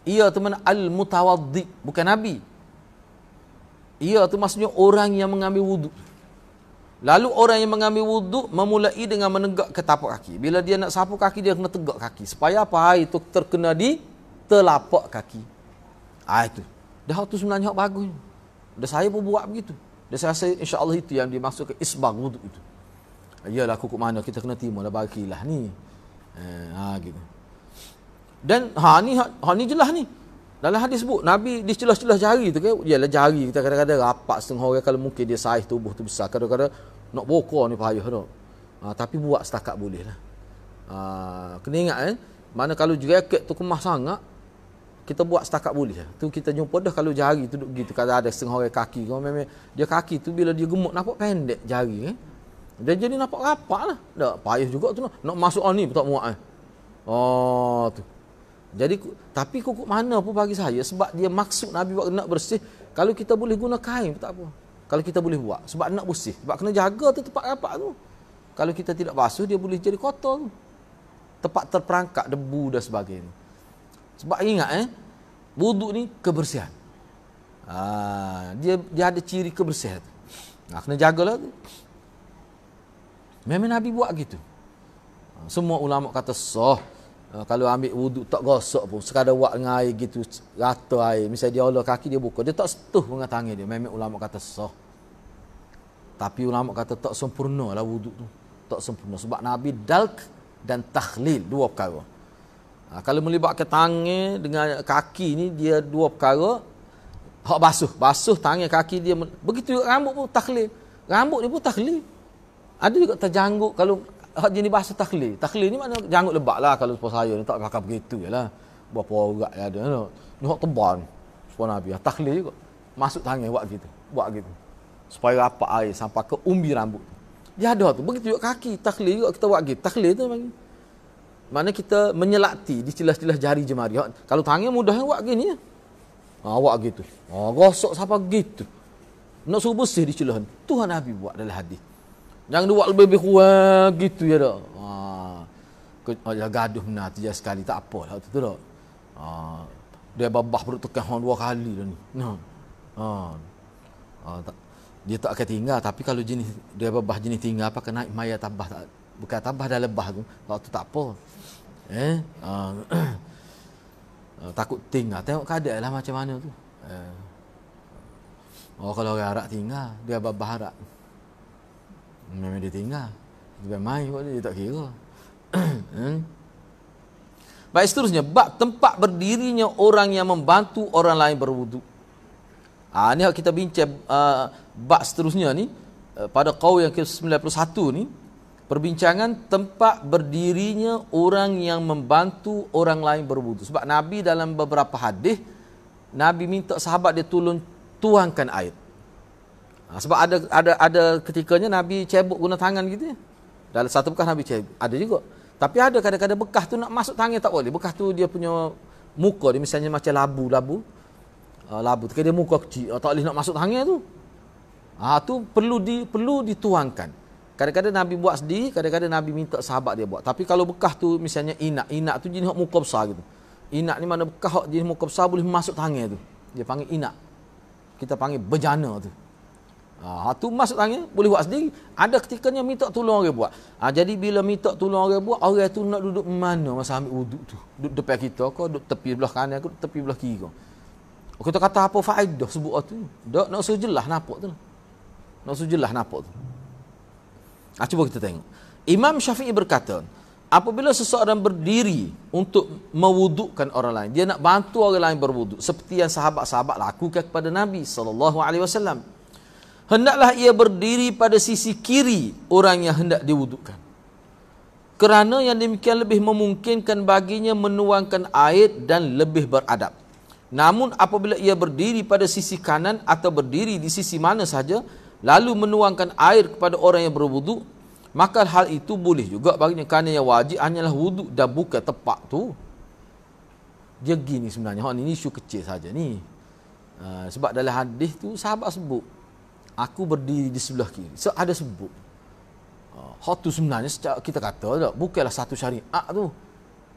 Ia tu mana? Al-Mutawaddi. Bukan Nabi. Ia tu maksudnya orang yang mengambil wudhu. Lalu orang yang mengambil wudhu memulai dengan menegak ke tapak kaki. Bila dia nak sapu kaki, dia kena tegak kaki. Supaya apa? Air itu terkena di telapak kaki. Air itu. Dah tu sebenarnya bagus. Dah saya pun buat begitu. Dah saya rasa insyaAllah itu yang dimaksudkan isbang wudhu itu. Iyalah aku kat mana kita kena timur lah bagilah ni. Eh, ha gitu. Dan ha ni ha, ha ni jelas ni. Dalam hadis sebut Nabi di celah-celah jari tu kan Iyalah jari kita kadang-kadang rapat setengah orang kalau mungkin dia saiz tubuh tu besar kadang-kadang nak bokor ni payah tu. Ha, tapi buat setakat boleh lah. Ha, kena ingat kan mana kalau jaket tu kemas sangat kita buat setakat boleh lah. Tu kita jumpa dah kalau jari tu duduk gitu kadang ada setengah orang kaki kau memang dia kaki tu bila dia gemuk nampak pendek jari Eh? Dia jadi nampak rapat lah. Tak payah juga tu. Nak masuk ni pun tak muat. Eh. Oh tu. Jadi tapi kukuk mana pun bagi saya sebab dia maksud Nabi buat nak bersih. Kalau kita boleh guna kain pun tak apa. Kalau kita boleh buat sebab nak bersih. Sebab kena jaga tu tempat rapat tu. Kalau kita tidak basuh dia boleh jadi kotor tu. Tempat terperangkap debu dan sebagainya. Sebab ingat eh. Buduk ni kebersihan. Ah, dia dia ada ciri kebersihan. Nah, kena jagalah tu. Memang Nabi buat gitu. Semua ulama kata sah. Eh, kalau ambil wuduk tak gosok pun. Sekadar buat dengan air gitu. Rata air. Misalnya dia olah kaki dia buka. Dia tak setuh dengan tangan dia. Memang ulama kata sah. Tapi ulama kata tak sempurna lah wuduk tu. Tak sempurna. Sebab Nabi dalk dan takhlil. Dua perkara. Ha, kalau ke tangan dengan kaki ni. Dia dua perkara. Hak basuh. Basuh tangan kaki dia. Begitu juga rambut pun takhlil. Rambut dia pun takhlil. Ada juga terjangguk kalau hak jenis bahasa takhli. Takhli ni mana janggut lebak lah kalau sepuluh saya ni tak pakai begitu je lah. Berapa orang yang ada. No. Ni hak tebal. Sepuluh Nabi. Takhli juga. Masuk tangan buat gitu. Buat gitu. Supaya rapat air sampai ke umbi rambut. Dia ada tu. Begitu juga kaki. Takhli juga kita buat gitu. Takhli tu bagi. Mana kita menyelati di celah-celah jari jemari. Kalau tangan mudah yang buat gini ya. Ha, buat gitu. Ha, gosok sampai gitu. Nak suruh bersih di celah ni. Tuhan Nabi buat dalam hadis. Jangan dia buat lebih-lebih kurang gitu ya dak. Ha. Ke, ya gaduh benar tu ya sekali tak apalah tu dak. Ha. Dia babah perut tekan hang dua kali dah ni. Ha. Ha. ha. Tak. Dia tak akan tinggal tapi kalau jenis dia babah jenis tinggal apa kena maya tambah tak bukan tambah dah lebah tu. tu tak apa. Eh. Ha. ha. takut tinggal tengok lah macam mana tu. Eh. Oh kalau orang Arab tinggal dia babah Arab. Memang dia tinggal. Dia main pun dia tak kira. hmm? Baik seterusnya, bab tempat berdirinya orang yang membantu orang lain berwudu. Ah ha, ni kita bincang uh, bab seterusnya ni uh, pada kau yang ke-91 ni perbincangan tempat berdirinya orang yang membantu orang lain berwudu. Sebab Nabi dalam beberapa hadis Nabi minta sahabat dia tolong tuangkan air. Ha, sebab ada ada ada ketikanya Nabi cebuk guna tangan gitu. Ya. Dalam satu bekas Nabi cebuk. Ada juga. Tapi ada kadang-kadang bekas tu nak masuk tangan tak boleh. Bekas tu dia punya muka dia misalnya macam labu-labu. Uh, labu. Tapi dia muka kecil. Oh, tak boleh nak masuk tangan tu. Ha, tu perlu di perlu dituangkan. Kadang-kadang Nabi buat sedih. Kadang-kadang Nabi minta sahabat dia buat. Tapi kalau bekas tu misalnya inak. Inak tu jenis muka besar gitu. Inak ni mana bekas jenis muka besar boleh masuk tangan tu. Dia panggil inak. Kita panggil berjana tu. Ha, tu masuk tangan, boleh buat sendiri. Ada ketikanya minta tolong orang buat. Ha, jadi bila minta tolong orang buat, orang tu nak duduk mana masa ambil wuduk tu? Duduk depan kita kau, duduk tepi belah kanan aku, tepi belah kiri kau. Kita kata apa faedah sebut tu? Tak nak usah jelah nampak tu. Lah. Nak usah jelah nampak tu. Ha, cuba kita tengok. Imam Syafi'i berkata, apabila seseorang berdiri untuk mewudukkan orang lain, dia nak bantu orang lain berwuduk. Seperti yang sahabat-sahabat lakukan kepada Nabi SAW. alaihi wasallam. Hendaklah ia berdiri pada sisi kiri orang yang hendak diwudukkan. Kerana yang demikian lebih memungkinkan baginya menuangkan air dan lebih beradab. Namun apabila ia berdiri pada sisi kanan atau berdiri di sisi mana sahaja, lalu menuangkan air kepada orang yang berwuduk, maka hal itu boleh juga baginya kerana yang wajib hanyalah wuduk dan buka tepat tu. Dia gini sebenarnya. Ini isu kecil saja ni. Ah, sebab dalam hadis tu sahabat sebut aku berdiri di sebelah kiri. So ada sebut. Uh, Hak tu sebenarnya secara kita kata tak? bukanlah satu syariat ah, tu.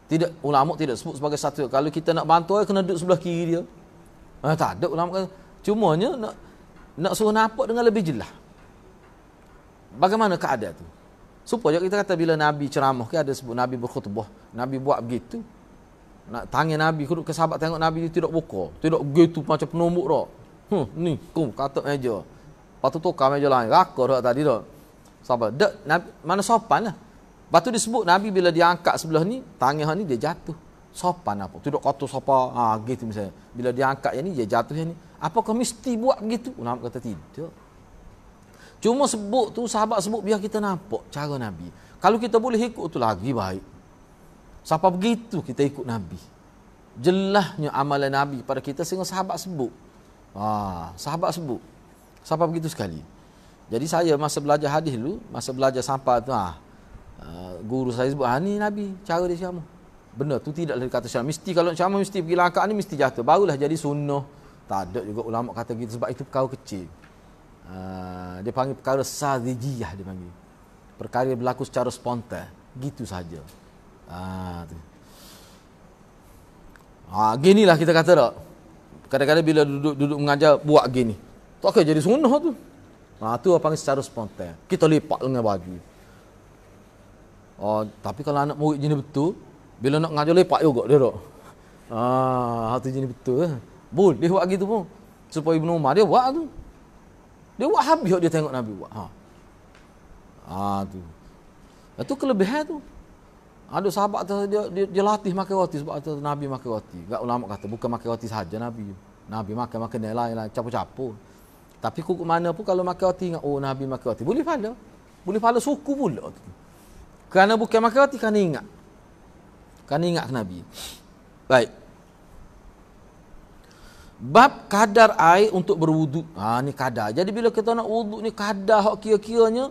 Tidak ulama tidak sebut sebagai satu. Kalau kita nak bantu kena duduk sebelah kiri dia. Ha, tak ada ulama kata. Cumanya nak nak suruh nampak dengan lebih jelas. Bagaimana keadaan tu? Supaya kita kata bila Nabi ceramah ke ada sebut Nabi berkhutbah. Nabi buat begitu. Nak tangan Nabi, kuduk ke sahabat tengok Nabi dia tidak buka. Tidak begitu macam penumbuk tak. Huh, hmm, ni, kum, kata aja. Patu tukar meja lain. Rakor tu, tadi tu. Sapa? Dek, Nabi, mana sopan lah. Batu disebut Nabi bila diangkat sebelah ni, tangan ni dia jatuh. Sopan apa? Tidak kotor sopan Ha, gitu misalnya. Bila diangkat yang ni, dia jatuh yang ni. Apakah mesti buat begitu? Ulama kata tidak. Cuma sebut tu, sahabat sebut biar kita nampak cara Nabi. Kalau kita boleh ikut tu lagi baik. Sapa begitu kita ikut Nabi. Jelahnya amalan Nabi pada kita sehingga sahabat sebut. Ha, sahabat sebut sampai begitu sekali. Jadi saya masa belajar hadis dulu, masa belajar sampah tu, ah, ah, guru saya sebut, ah, ni Nabi, cara dia siamu, Benar, tu tidak lah dari kata siamu Mesti kalau siamu mesti pergi langkah ni, mesti jatuh. Barulah jadi sunnah. Tak ada juga ulama kata begitu sebab itu perkara kecil. Ah, dia panggil perkara sadijiyah dia panggil. Perkara yang berlaku secara spontan. Gitu saja. Ah, uh, tu. Ah, kita kata tak? Kadang-kadang bila duduk duduk mengajar buat gini. Tak ke jadi sunnah tu. Ha tu apa panggil secara spontan. Kita lipat dengan baju. Oh, tapi kalau anak murid jenis betul, bila nak ngajar lepak juga dia tak. Ah, ha, tu jenis betul eh. Boleh buat gitu pun. Supaya Ibnu Umar dia buat tu. Dia buat habis dia tengok Nabi buat. Ha. Ah tu. Itu kelebihan tu. Ada sahabat tu dia, dia, dia latih makan roti sebab tu Nabi makan roti. Enggak ulama kata bukan makan roti saja Nabi. Nabi makan makan lain-lain capo-capo. Tapi kukuk mana pun kalau makan roti ingat oh Nabi makan roti. Boleh pahala. Boleh pahala suku pula tu. Kerana bukan makan roti kerana ingat. Kerana ingat Nabi. Baik. Bab kadar air untuk berwuduk. Ha ni kadar. Jadi bila kita nak wuduk ni kadar hak kira-kiranya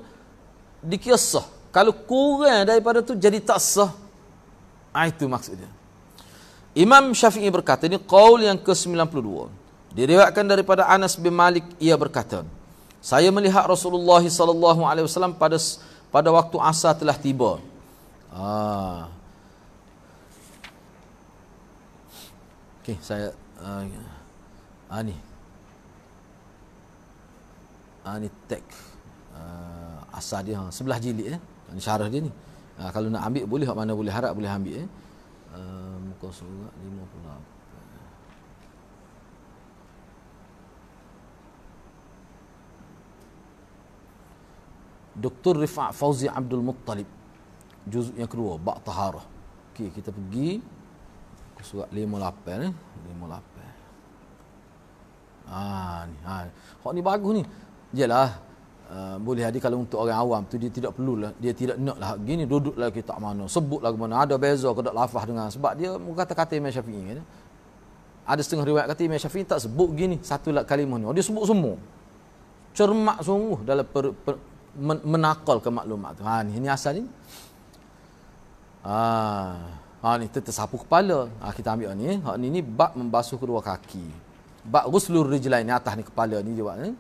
dikira sah. Kalau kurang daripada tu jadi tak sah. Ha, itu maksudnya. Imam Syafi'i berkata ini qaul yang ke-92. Diriwayatkan daripada Anas bin Malik ia berkata, saya melihat Rasulullah sallallahu alaihi wasallam pada pada waktu asar telah tiba. Ha. Okey, saya uh, ah, ani. Ah, ani tek uh, asar dia ha. sebelah jilid eh. ini syarah dia ni. Uh, kalau nak ambil boleh, mana boleh harap boleh ambil eh. Uh, muka surat 56. Dr. Rifa' Fauzi Abdul Muttalib juz yang kedua bab taharah. Okay, kita pergi ke surat 58 eh. 58. Ah ha, ni ha. Hak ni bagus ni. Jelah Uh, eh, boleh jadi kalau untuk orang awam tu dia tidak perlu lah, dia tidak nak lah gini duduklah kita tak mana sebut ke mana ada beza Kau tak lafah dengan sebab dia kata kata Imam Syafi'i kan? Eh? ada setengah riwayat kata Imam Syafi'i tak sebut gini satu lah kalimah ni dia sebut semua cermak sungguh dalam per, per, Menakol ke maklumat tu. Ha ni, asal ini. Ha, ha ni tersapu kepala. Ha, kita ambil ni. Ha ni ni bab membasuh kedua kaki. Bak Bab ghuslur rijlain ni atas ni kepala ni dia buat ni.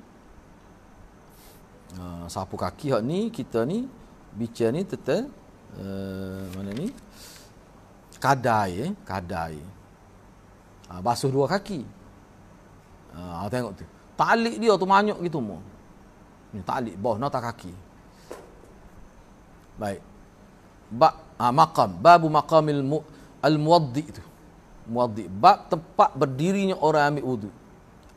Ha, sapu kaki hak ni kita ni bicara ni tetap uh, eh, mana ni kadai eh? kadai ha, basuh dua kaki ha, ha tengok tu talik dia tu manyuk gitu mu ni talik bawah nota kaki baik ba ha, maqam babu maqamil mu, al muwaddi itu muwaddi bab tempat berdirinya orang ambil wudu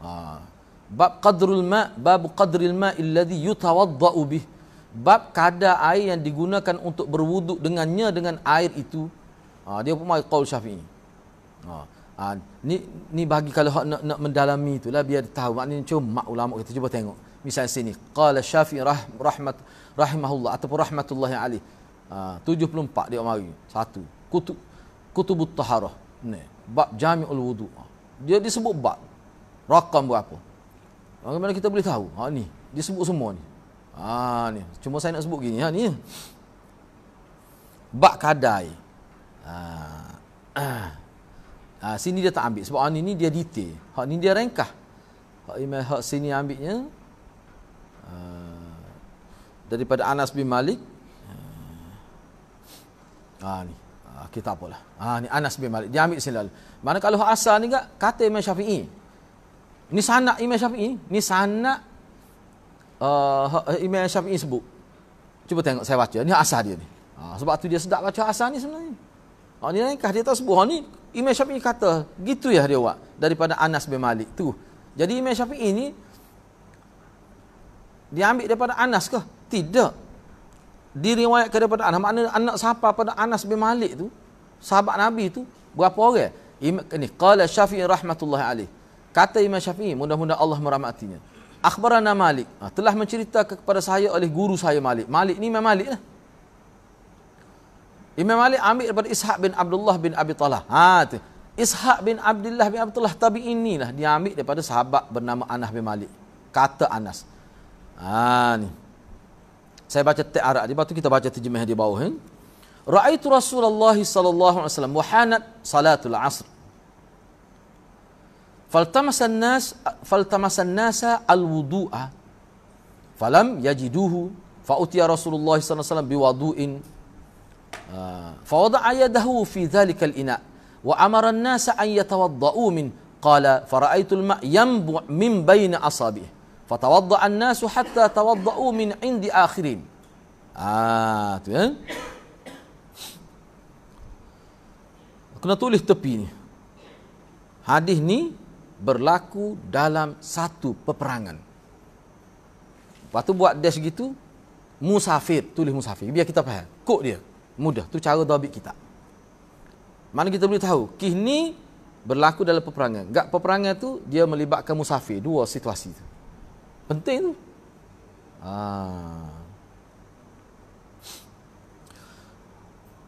ha. bab qadrul ma babu qadril ma alladhi yutawaddau bih bab kadar air yang digunakan untuk berwudu dengannya dengan air itu ha, dia pun mai qaul syafi'i ha. ha. ni ni bagi kalau nak nak mendalami itulah biar tahu maknanya cuma ulama kita cuba tengok misalnya sini qala syafi rah, rahmat rahimahullah ataupun rahmatullah alaih ah, uh, 74 dia mari satu kutub kutubut taharah ni bab jamiul wudu dia disebut bab rakam berapa bagaimana kita boleh tahu ha ni disebut semua ni ha ni cuma saya nak sebut gini ha ni bab kadai ha, ha. sini dia tak ambil sebab ha, ni, dia detail ha ni dia rengkah ha, ha sini ambilnya Ah. daripada Anas bin Malik ha ah, ni ah, kita apalah ha ah, ni Anas bin Malik dia ambil sini mana kalau asal ni gak kata Imam Syafi'i ni sanak Imam Syafi'i ni sanak uh, Imam Syafi'i sebut cuba tengok saya baca ni asal dia ni ah, sebab tu dia sedap baca asal ni sebenarnya Oh, ni lain dia tak sebut. Oh, ni Imam Syafi'i kata, gitu ya dia buat daripada Anas bin Malik tu. Jadi Imam Syafi'i ni diambil daripada Anas ke? Tidak. Diriwayatkan daripada Anas. Maknanya anak siapa pada Anas bin Malik tu, sahabat Nabi tu, berapa orang? Ima, ini, Qala Syafi'i rahmatullahi alaih. Kata Imam Syafi'i, mudah-mudahan Allah merahmatinya. Akhbarana Malik. Ha, telah menceritakan kepada saya oleh guru saya Malik. Malik ni Imam Malik lah. Imam Malik ambil daripada Ishaq bin Abdullah bin Abi Talah. Ha, tu. Ishaq bin Abdullah bin Abi Talah tabi inilah dia ambil daripada sahabat bernama Anas bin Malik. Kata Anas. Ha ni. Saya baca teks Arab dia, lepas tu kita baca terjemah di bawah ni. Eh. Ra'aitu Rasulullah sallallahu alaihi wasallam muhanat salatul asr. Faltamasan nas faltamasan nasa alwudu'a. Falam yajiduhu fa'utiya Rasulullah sallallahu alaihi wasallam biwudu'in فوضع يده في ذلك الإناء وأمر الناس أن يتوضؤوا منه قال فرأيت الماء ينبع من بين أصابعه fatawadda an nasu hatta tawaddau min indi akhirin ah tu eh? kan kena tulis tepi ni hadis ni berlaku dalam satu peperangan lepas tu buat dash gitu musafir tulis musafir biar kita faham kok dia mudah tu cara dobik kita mana kita boleh tahu kih ni berlaku dalam peperangan gak peperangan tu dia melibatkan musafir dua situasi tu Penting tu. Ha.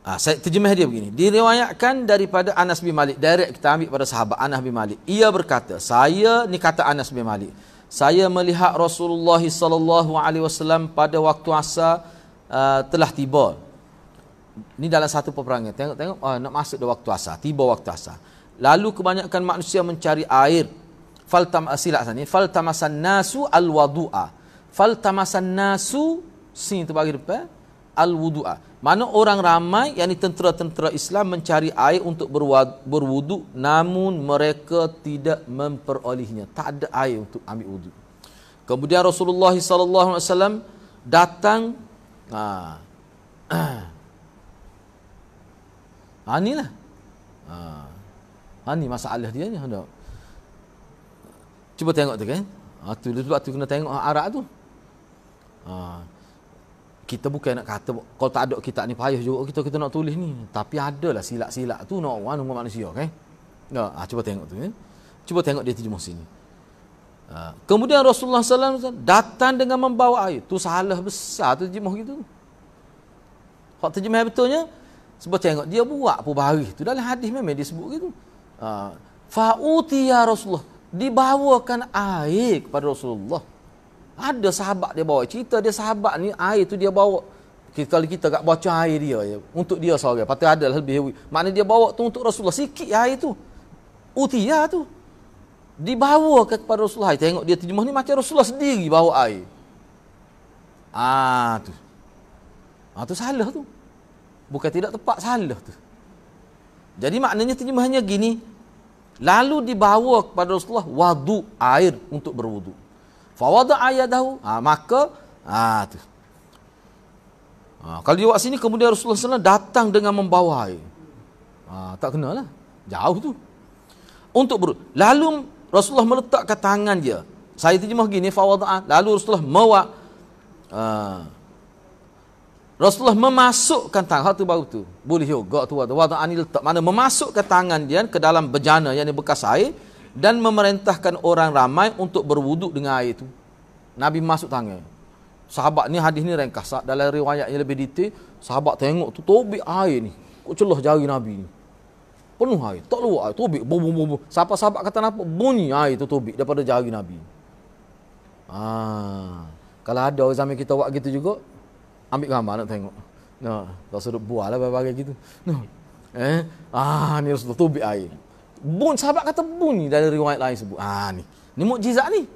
Ha, saya terjemah dia begini. Diriwayatkan daripada Anas bin Malik. Direct kita ambil pada sahabat Anas bin Malik. Ia berkata, saya ni kata Anas bin Malik. Saya melihat Rasulullah SAW pada waktu asa uh, ah, telah tiba. Ini dalam satu peperangan. Tengok tengok uh, nak masuk dah waktu asa. tiba waktu asa. Lalu kebanyakan manusia mencari air faltam silap sana ni faltamasan nasu al wadua, faltamasan nasu sin tu bagi apa al wudu'a mana orang ramai yang tentera-tentera Islam mencari air untuk berwuduk namun mereka tidak memperolehnya tak ada air untuk ambil wuduk kemudian Rasulullah sallallahu alaihi wasallam datang ha ha inilah ha, ha masalah dia ni hendak Cuba tengok tu kan. Ha, tu sebab tu kena tengok arak tu. Ha, kita bukan nak kata kalau tak ada kita ni payah juga kita kita nak tulis ni. Tapi ada lah silap-silap tu nak orang nombor manusia kan. Ha, ha, cuba tengok tu kan. Cuba tengok dia terjemah sini. Ha, kemudian Rasulullah SAW datang dengan membawa air. Tu salah besar tu terjemah gitu. Kalau terjemah betulnya, sebab tengok dia buat pun baris tu. Dalam hadis memang dia sebut gitu. Ha, Fa'utiya Rasulullah dibawakan air kepada Rasulullah. Ada sahabat dia bawa. Cerita dia sahabat ni air tu dia bawa. Kita kalau kita tak baca air dia ya. Untuk dia seorang. Patut ada lah lebih. Maknanya dia bawa tu untuk Rasulullah. Sikit air tu. Utia lah tu. Dibawa ke kepada Rasulullah. Tengok dia terjemah ni macam Rasulullah sendiri bawa air. Ah tu. Ah tu salah tu. Bukan tidak tepat salah tu. Jadi maknanya terjemahnya gini, Lalu dibawa kepada Rasulullah wadu air untuk berwudu. Fawada ayadahu. Ha, maka ha, tu. Ha, kalau dia buat sini kemudian Rasulullah SAW datang dengan membawa air. Ha, tak kenalah. Jauh tu. Untuk berwudu. Lalu Rasulullah meletakkan tangan dia. Saya terjemah gini fawada lalu Rasulullah mewa uh, Rasulullah memasukkan tangan hal tu baru tu. Boleh juga tu waktu waktu anil tak mana memasukkan tangan dia ke dalam bejana yang bekas air dan memerintahkan orang ramai untuk berwuduk dengan air itu. Nabi masuk tangan. Sahabat ni hadis ni ringkas dalam riwayat yang lebih detail sahabat tengok tu tobi air ni. Kok celah jari Nabi ni. Penuh air, tak luar air, tobi bu bu Siapa sahabat kata apa? bunyi air tu tobi daripada jari Nabi. Ah, kalau ada orang zaman kita buat gitu juga, ambil gambar nak tengok. No, tak suruh buah lah bagai gitu. No. Eh, ah ni Rasulullah tubik air. Bun sahabat kata bun ni dari riwayat lain sebut. Ah ni. Ni mukjizat ni.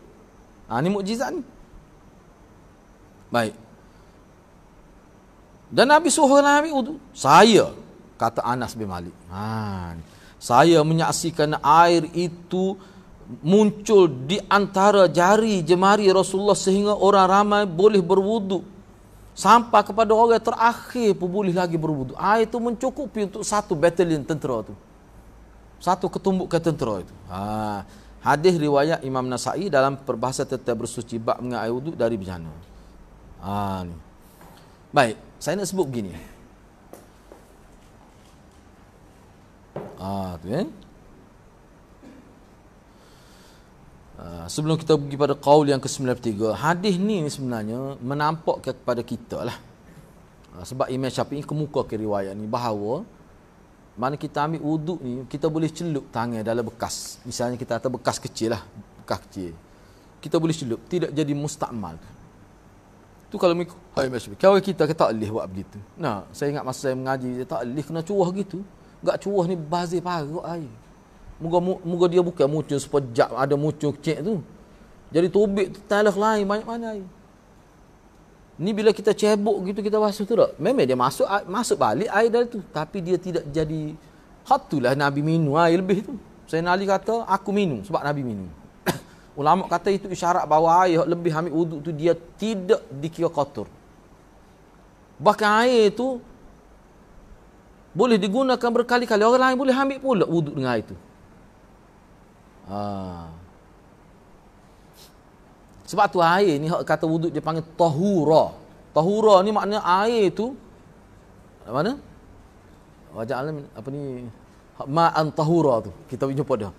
Ah ni mukjizat ni. Baik. Dan Nabi suruh Nabi wudu. Saya kata Anas bin Malik. Ha. Ah, saya menyaksikan air itu muncul di antara jari jemari Rasulullah sehingga orang ramai boleh berwuduk Sampai kepada orang yang terakhir pun boleh lagi berwudu. Air ah, itu mencukupi untuk satu battalion tentera itu, Satu ketumbukan tentera itu. Ha. Hadis riwayat Imam Nasai dalam perbahasa tentang bersuci bab mengenai wudu dari bejana. Ha Baik, saya nak sebut begini. Ah ha, tu kan. Eh? Ah, sebelum kita pergi pada kaul yang ke-93, hadis ni sebenarnya menampak kepada kita lah. Uh, sebab Imam Syafi'i kemuka ke riwayat ni bahawa mana kita ambil wuduk ni, kita boleh celup tangan dalam bekas. Misalnya kita ada bekas kecil lah, bekas kecil. Kita boleh celup, tidak jadi mustakmal. Tu kalau mengikut, hai Imam Syafi'i, kita kata alih buat begitu. Nah, saya ingat masa saya mengaji, dia tak alih kena curah gitu. Gak curah ni bazir parut air. Moga, moga dia bukan muncul sepejap ada muncul kecil tu. Jadi tubik tu talak lain banyak mana ni. Ni bila kita cebok gitu kita basuh tu tak? Memang dia masuk masuk balik air dari tu. Tapi dia tidak jadi hatulah Nabi minum air lebih tu. saya nali kata aku minum sebab Nabi minum. Ulama kata itu isyarat bahawa air yang lebih ambil wuduk tu dia tidak dikira kotor. Bahkan air tu boleh digunakan berkali-kali. Orang lain boleh ambil pula wuduk dengan air tu. Ha. Sebab tu air ni kata wuduk dia panggil tahura. Tahura ni maknanya air tu mana? Wajah alam apa ni? Ma'an tahura tu. Kita jumpa dia.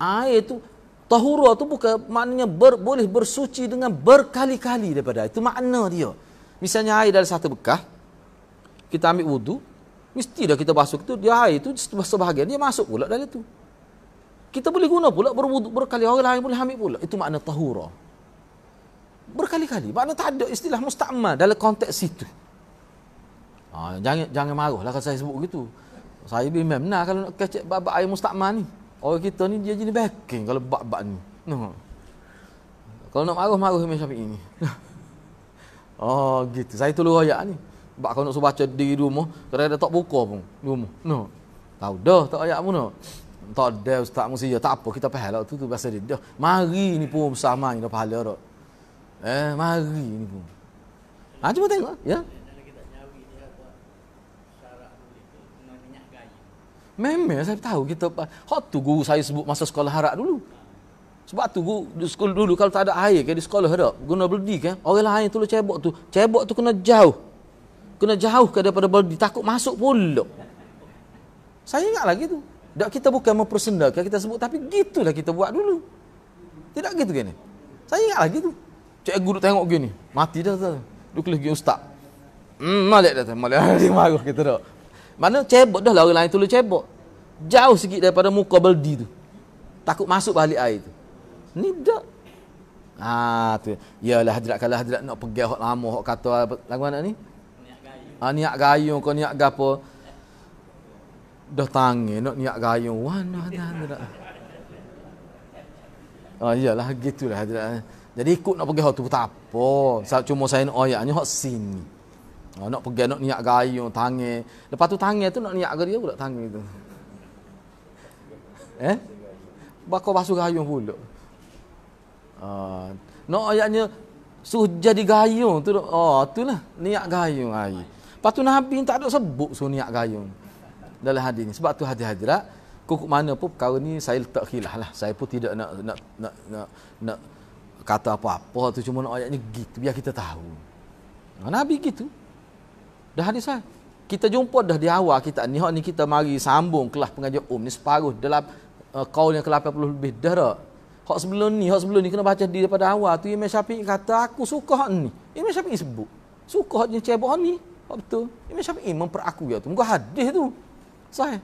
Air tu tahura tu bukan maknanya ber, boleh bersuci dengan berkali-kali daripada itu makna dia. Misalnya air dari satu bekah kita ambil wudu mesti dah kita basuh tu dia air tu sebahagian dia masuk pula dari tu. Kita boleh guna pula berwuduk berkali orang lain boleh ambil pula. Itu makna tahura. Berkali-kali. Makna tak ada istilah musta'mal dalam konteks situ. Ha, jangan jangan marahlah kalau saya sebut begitu. Saya bimbang benar kalau nak kecek bab-bab air musta'mal ni. Orang kita ni dia jadi backing kalau bab-bab ni. No. Kalau nak marah, marah macam Syafi'i ni. oh, gitu. Saya tulis ayat ni. Sebab kalau nak suruh baca di rumah, kadang ada tak buka pun rumah. No. Tahu dah tak ayat pun no tak ada ustaz mesti ya tak apa kita pahala tu tu bahasa dia mari ni pun sama ni pahala dak eh mari ni pun ha cuba tengok ya Memang saya tahu kita hot tu guru saya sebut masa sekolah harak dulu. Sebab tu guru di sekolah dulu kalau tak ada air ke di sekolah ada guna beldi kan. Orang lain tu cebok tu. Cebok tu kena jauh. Kena jauh ke daripada beldi takut masuk pula. Saya ingat lagi tu. Dak kita bukan mempersendakan kita sebut tapi gitulah kita buat dulu. Tidak gitu gini. Kan Saya ingat lagi tu. cek guru tengok gini. Mati dah tu. Duk lagi ustaz. Hmm, malik dah tu. Malik dia marah kita dak. Mana cebok dah lah orang lain tulis cebok. Jauh sikit daripada muka beldi tu. Takut masuk balik air tu. Ni dak. Ah tu. Yalah hadirat kalah hadirat nak pergi hok lama hok kata lagu anak ni. Niat gayung. Ah niat gayung kau niat gapo dah tangi nak niat gayu wan dah dah Oh iyalah gitulah hadirat. Jadi ikut nak pergi hotu tu tak apa. Sebab cuma saya nak oyaknya hot sini. Oh, ah, nak pergi nak niat gayu tangi. Lepas tu tangi tu nak niat ke dia pula tangi tu. Eh? bakau basuh gayu pula. Uh, nak no, ayatnya suruh jadi gayu tu. Oh tu lah niat gayu ayat. Lepas tu Nabi tak ada sebut suruh niat gayu dalam hadis ni. Sebab tu hadis-hadirat, kukuk mana pun perkara ni saya letak khilaf lah. Saya pun tidak nak nak nak nak, nak kata apa-apa tu cuma nak ayatnya gitu biar kita tahu. Nabi gitu. Dah hadis saya. Kita jumpa dah di awal kita ni hak ni kita mari sambung kelas pengajian um ni separuh dalam uh, kaul yang ke-80 lebih darah. Hak sebelum ni, hak sebelum ni kena baca di daripada awal tu Imam Syafiq kata aku suka hak ni. Imam Syafiq sebut. Suka hak ni cebok ni. Hak betul. Imam Syafiq memperaku dia tu. Muka hadis tu. Sahih.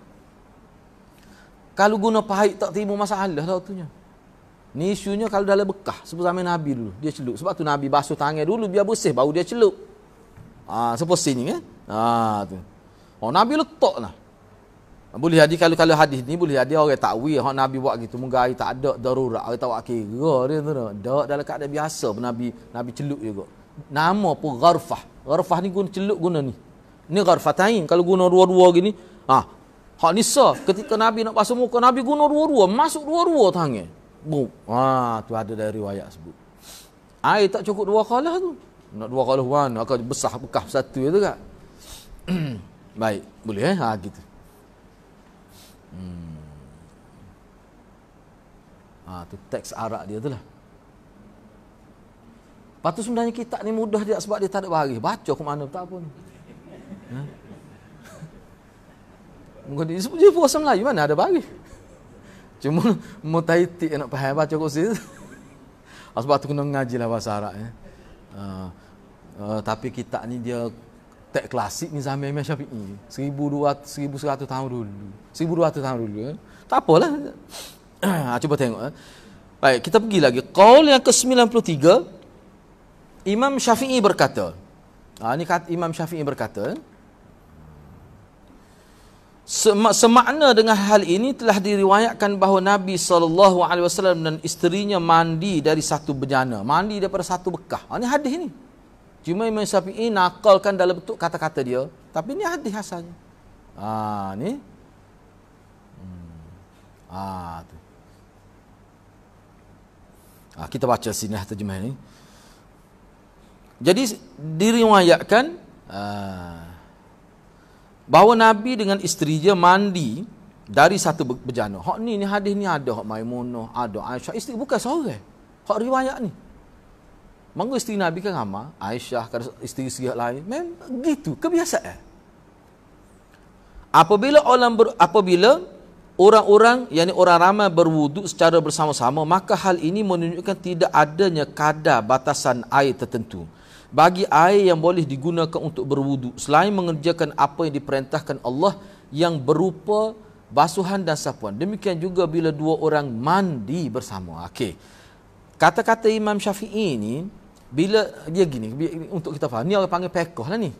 Kalau guna pahit tak timu masalah lah tu. Ni isunya kalau dalam bekah. Sebab zaman Nabi dulu. Dia celuk. Sebab tu Nabi basuh tangan dulu. Biar bersih. Baru dia celuk. Ah, ha, seperti ni kan. Ah, eh? ha, tu. Oh, Nabi letak lah. Boleh jadi kalau kalau hadis ni boleh jadi orang takwil hak Nabi buat gitu moga air tak ada darurat orang tak kira dia tu dak dalam keadaan biasa Nabi Nabi celuk juga. Nama pun gharfah. Gharfah ni guna celuk guna ni. Ni gharfatain kalau guna dua-dua gini ah Hak nisa ketika Nabi nak basuh muka Nabi guna dua-dua Masuk dua-dua tangi Boom. Ha, ah, tu ada dari riwayat sebut Air tak cukup dua kalah tu Nak dua kalah mana Akan besar bekah satu itu kan, Baik Boleh eh? ha, gitu hmm. ha, tu teks arak dia tu lah Patut tu sebenarnya kitab ni mudah dia sebab dia tak ada bahagia. Baca ke mana pun tak apa ni. Ha? Mungkin dia sebut puasa Melayu mana ada bagi. Cuma mutaitik yang nak faham baca kursi tu. Ah, sebab tu kena ngaji lah bahasa Arab. Eh. tapi kita ni dia tak klasik ni zaman Imam Syafi'i. 1200 1100 tahun dulu. 1200 tahun dulu. Ya. Tak apalah. cuba tengok. Ya. Baik, kita pergi lagi. Qaul yang ke-93 Imam Syafi'i berkata. Ah ha, ni kata Imam Syafi'i berkata. Eh. Semakna dengan hal ini telah diriwayatkan bahawa Nabi SAW dan isterinya mandi dari satu bejana. Mandi daripada satu bekah. Ini hadis ini. Cuma Imam Syafi'i nakalkan dalam bentuk kata-kata dia. Tapi ini hadis asalnya. Ha, ni. Hmm. Ha, tu. Ha, kita baca sini lah terjemah ni. Jadi diriwayatkan... Ha, bahawa Nabi dengan isteri dia mandi dari satu bejana. Hak ni ni hadis ni ada hak Maimunah, ada Aisyah. Isteri bukan seorang. Hak riwayat ni. Mangga isteri Nabi kan sama, Aisyah kan isteri isteri lain. Memang gitu kebiasaan. Apabila orang ber, apabila orang-orang yakni orang ramai berwuduk secara bersama-sama, maka hal ini menunjukkan tidak adanya kadar batasan air tertentu bagi air yang boleh digunakan untuk berwudu selain mengerjakan apa yang diperintahkan Allah yang berupa basuhan dan sapuan. Demikian juga bila dua orang mandi bersama. Okey. Kata-kata Imam Syafi'i ni bila dia gini untuk kita faham. Ni orang panggil pekoh lah ni.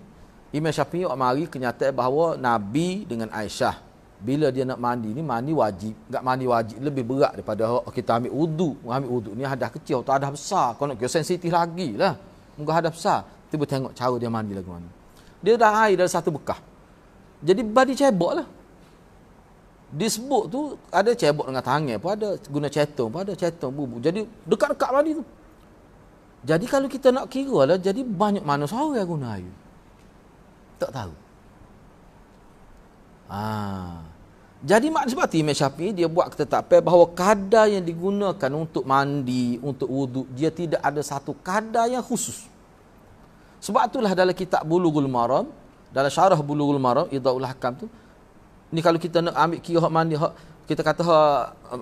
Imam Syafi'i waktu mari kenyataan bahawa Nabi dengan Aisyah bila dia nak mandi ni mandi wajib, enggak mandi wajib lebih berat daripada kita ambil wudu. Ambil wudu ni hadas kecil atau hadas besar. Kau nak kira sensitif lagi lah. Muka hadap besar. Tiba tengok cara dia mandi lagi mana. Dia dah air dari satu bekah. Jadi badi cebok lah. Di sebut tu ada cebok dengan tangan pun ada. Guna cetong pun ada. Cetong bubuk. Jadi dekat-dekat mandi tu. Jadi kalau kita nak kira lah. Jadi banyak mana sorang yang guna air. Tak tahu. Ah. Jadi maksibati Imam Syafi'i dia buat ketetapan bahawa kadar yang digunakan untuk mandi, untuk wuduk, dia tidak ada satu kadar yang khusus. Sebab itulah dalam kitab Bulughul Maram, dalam syarah Bulughul Maram, Idaul Hakam tu, ni kalau kita nak ambil kira hak mandi, hak, kita kata hak,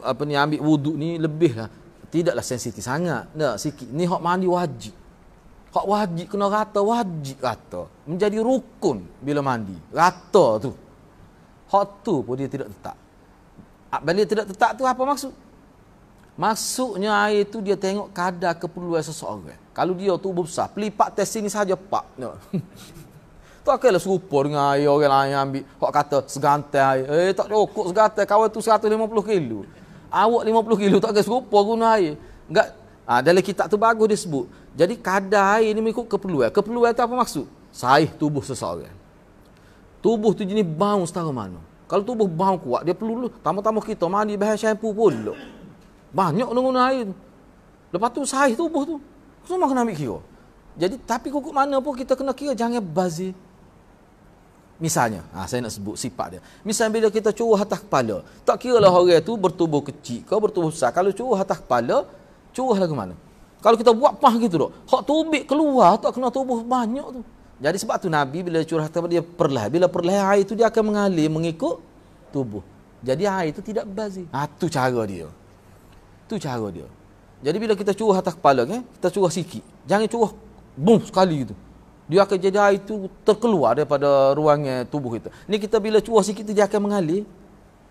apa ni ambil wuduk ni lebih lah. Tidaklah sensitif sangat. Nah, sikit. Ni hak mandi wajib. Hak wajib kena rata, wajib rata. Menjadi rukun bila mandi. Rata tu. Hak tu pun dia tidak tetap. Ah, Bila tidak tetap tu apa maksud? Maksudnya air tu dia tengok kadar keperluan seseorang. Kalau dia tu besar, pelipat test sini saja pak. No. tu akan lah serupa dengan air orang lain ambil. Hak kata segantai air. Eh tak cukup segantai. Kawan tu 150 kilo. Awak 50 kilo tak akan serupa guna air. Enggak. Ha, dalam kitab tu bagus dia sebut. Jadi kadar air ni mengikut keperluan. Keperluan tu apa maksud? Saih tubuh seseorang. Tubuh tu jenis bau setara mana? Kalau tubuh bau kuat, dia perlu tamu-tamu kita mandi bahan shampoo pun. Lho. Banyak orang guna air tu. Lepas tu, sahih tubuh tu. Semua kena ambil kira. Jadi, tapi kukuk mana pun kita kena kira, jangan bazir. Misalnya, ha, saya nak sebut sifat dia. Misalnya bila kita curuh atas kepala, tak kira lah orang itu bertubuh kecil ke bertubuh besar. Kalau curuh atas kepala, curuh lah ke mana? Kalau kita buat pah gitu, hak tubik keluar tak kena tubuh banyak tu. Jadi sebab tu Nabi bila curahkan dia perlah. Bila perlah air itu dia akan mengalir mengikut tubuh. Jadi air itu tidak berbazir. Ha, tu cara dia. Tu cara dia. Jadi bila kita curah atas kepala, kan? kita curah sikit. Jangan curah boom sekali gitu. Dia akan jadi air itu terkeluar daripada ruang tubuh kita. Ni kita bila curah sikit tu dia akan mengalir.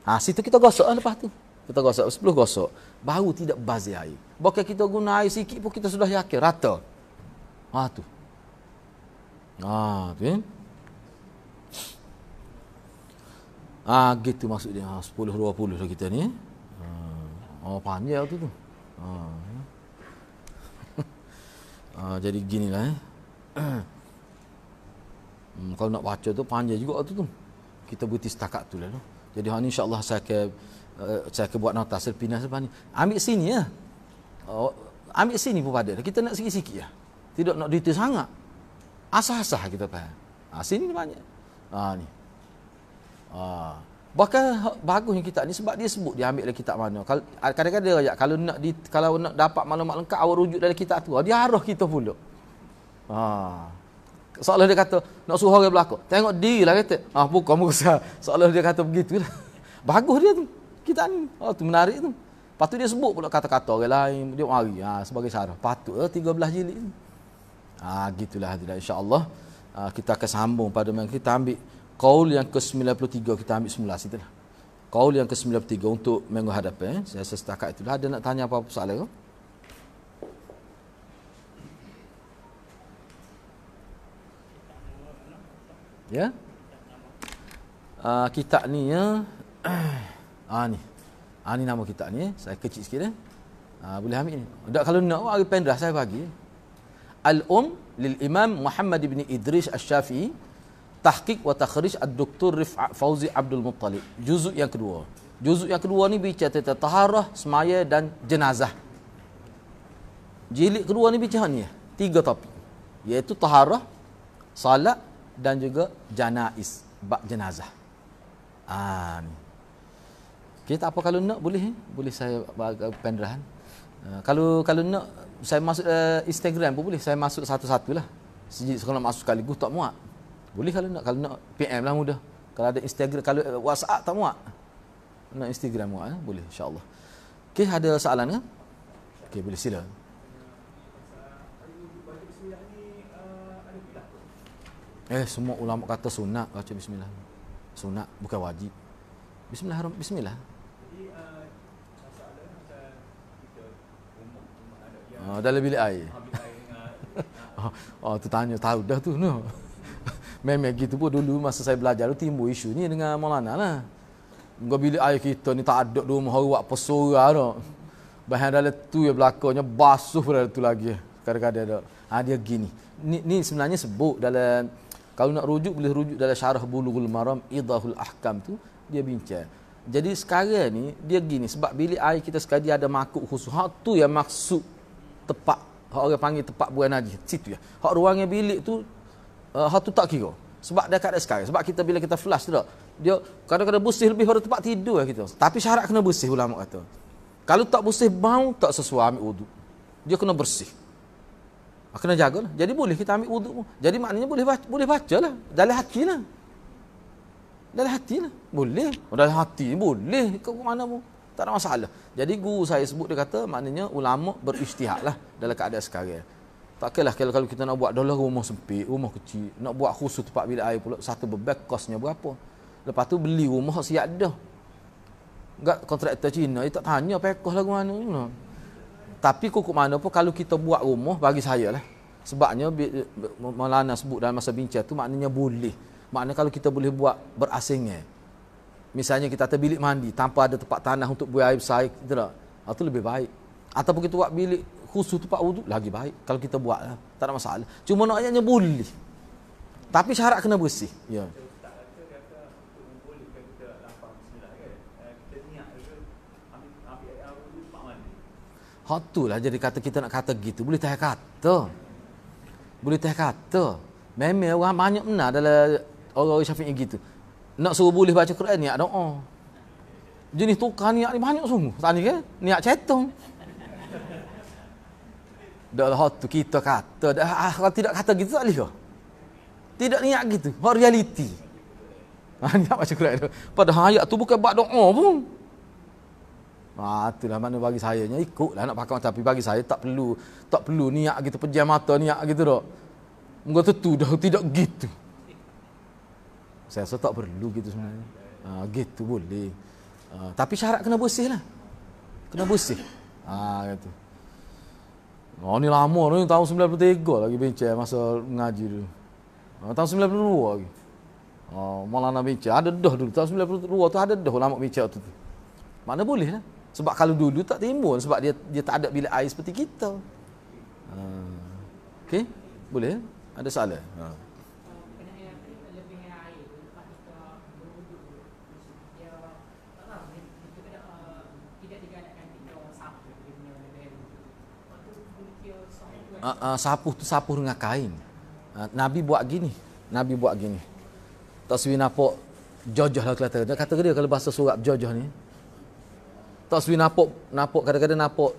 Ha, situ kita gosok kan, lepas tu. Kita gosok, 10 gosok. Baru tidak berbazir air. Bukan kita guna air sikit pun kita sudah yakin, rata. Ha, tu. Ah, kan? Ah, gitu maksud dia. Ah, 10 20 lah kita ni. Ah, oh, panjang tu tu. Ah. Ya. ah jadi ginilah eh. hmm, kalau nak baca tu panjang juga tu tu. Kita berhenti setakat tu lah tu. Jadi hari ni insya saya akan uh, eh, saya akan buat nota serpinas depan ni. Ambil sini ya. Oh, ambil sini pun pada. Lah. Kita nak sikit-sikit ya. Tidak nak detail sangat asah-asah kita pakai, ah, ah, ah, Ha, sini banyak. Ha, ni. Ha. Bahkan bagusnya kitab ni sebab dia sebut dia ambil dari kitab mana. Kadang-kadang ayat kalau nak di, kalau nak dapat maklumat lengkap awak rujuk dari kitab tu. Dia arah kita pula. Ha. Soalnya dia kata nak suruh orang berlaku. Tengok diri lah kata. Ah ha, bukan bukan. Soalnya dia kata begitulah. Bagus dia tu. Kitab ni. Oh tu menarik tu. Patut dia sebut pula kata-kata orang lain dia mari ha, sebagai sarah. Patutlah 13 jilid ni. Ha, gitulah Insya Allah Ha, ah, kita akan sambung pada malam kita ambil kaul yang ke-93 kita ambil semula situ lah. Kaul yang ke-93 untuk minggu hadapan eh. Saya rasa setakat itulah ada nak tanya apa-apa soalan ke? Ya. Ah uh, kitab ni ya. ah ni. Ah ni nama kitab ni eh. Saya kecil sikit eh. uh, boleh ambil ni. Tak kalau nak hari pendrah saya bagi. Al-Um lil-Imam Muhammad ibn Idris al-Syafi'i Tahqiq wa Takhrij al-Doktor Rif'a Fauzi Abdul Muttalib Juzuk yang kedua Juzuk yang kedua ni bicara tentang taharah, semaya dan jenazah Jilid kedua ni bicara ni Tiga topik Iaitu taharah, salat dan juga janais Bak jenazah Ah, ha, kita apa kalau nak boleh eh? boleh saya pendrahan. Uh, ha, kalau kalau nak saya masuk uh, Instagram pun boleh. Saya masuk satu-satulah. Sejak sekarang masuk sekaligus tak muat. Boleh kalau nak kalau nak PM lah mudah. Kalau ada Instagram kalau uh, WhatsApp tak muat. Nak Instagram muat eh? boleh Insyaallah. allah Okey ada soalan ke? Okey boleh sila. Eh semua ulama kata sunat baca bismillah. Sunat bukan wajib. Bismillah Bismillah. Jadi uh... Oh, ah, dalam bilik air. oh, tu tanya tahu dah tu no. Memang gitu pun dulu masa saya belajar tu timbul isu ni dengan Maulana lah. Muka bilik air kita ni tak ada rumah hari buat pesora tu. Bahan dalam tu yang belakangnya basuh pun tu lagi. Kadang-kadang ada. Ha, dia gini. Ni, ni sebenarnya sebut dalam kalau nak rujuk boleh rujuk dalam syarah bulughul maram idahul ahkam tu dia bincang. Jadi sekarang ni dia gini sebab bilik air kita sekali ada makuk khusus. Ha tu yang maksud tepat hak orang panggil tepat buan haji situ ya hak ruangnya bilik tu uh, hak tu tak kira sebab dia kat sekarang sebab kita bila kita flush tu dia kadang-kadang bersih lebih pada tempat tidur lah kita tapi syarat kena bersih ulama kata kalau tak bersih bau tak sesuai ambil wuduk dia kena bersih ah, kena jaga lah. jadi boleh kita ambil wuduk jadi maknanya boleh baca, boleh baca lah dalam hati lah dalam hati lah boleh dalam hati boleh Kau mana pun tak ada masalah. Jadi guru saya sebut dia kata maknanya ulama berijtihad lah dalam keadaan sekarang. Tak kira lah kalau, kalau kita nak buat dalam rumah sempit, rumah kecil, nak buat khusus tempat bilik air pula, satu bebek kosnya berapa. Lepas tu beli rumah siap dah. Tak kontraktor Cina, dia tak tanya pekos lah ke mana. Ini. Tapi kukuk mana pun kalau kita buat rumah bagi saya lah. Sebabnya Maulana sebut dalam masa bincang tu maknanya boleh. Maknanya kalau kita boleh buat berasingnya. Misalnya kita ada bilik mandi tanpa ada tempat tanah untuk buang air besar, kita Itu ah, lebih baik. Ataupun kita buat bilik khusus tempat wuduk, lagi baik. Kalau kita buatlah, tak ada masalah. Cuma nak ajaknya boleh. Tapi syarat kena bersih. Ya. Hak kan? eh, ha, tu lah jadi kata kita nak kata gitu. Boleh tak kata? Boleh tak kata? Memang orang banyak mana dalam orang-orang syafi'i gitu nak suruh boleh baca Quran niat doa. Jenis tukar niat ni banyak sungguh. Tak ni ke? Niat cetung. Dah lah, tu kita kata, dah akhirat tidak kata gitu tak boleh Tidak niat gitu, hak realiti. Ha niat baca Quran tu. Padahal ayat tu bukan bab doa pun. Ha itulah mana bagi saya nya ikutlah nak pakai tapi bagi saya tak perlu tak perlu niat gitu pejam mata niat gitu dok. mungkin tu dah tidak gitu. Saya rasa tak perlu gitu sebenarnya. Uh, gitu boleh. Uh, tapi syarat kena bersih lah. Kena bersih. Ha, uh, gitu. Oh, ni lama ni. Tahun 93 lagi bincang masa mengaji tu. Uh, ah, tahun 92 lagi. Oh, malah nak bincang. Ada dah dulu. Tahun 92 tu ada dah lama bincang tu. tu. Mana boleh lah. Sebab kalau dulu tak timbul. Sebab dia dia tak ada bilik air seperti kita. Uh, okay? Boleh? Ada soalan? Ha. uh, ah, uh, ah, sapu tu sapu dengan kain. Uh, Nabi buat gini. Nabi buat gini. Tak suwi nampak jojoh lah kelata. Dia kata dia kalau bahasa surat jojoh ni. Tak suwi nampak, nampak kadang-kadang nampak